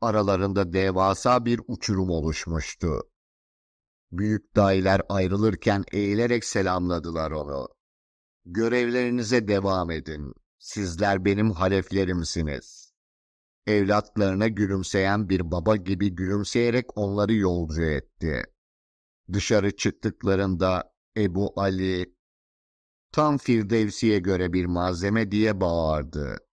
Aralarında devasa bir uçurum oluşmuştu. Büyük dayılar ayrılırken eğilerek selamladılar onu görevlerinize devam edin. Sizler benim haleflerimsiniz. Evlatlarına gülümseyen bir baba gibi gülümseyerek onları yolcu etti. Dışarı çıktıklarında Ebu Ali, tam Firdevsi'ye göre bir malzeme diye bağırdı.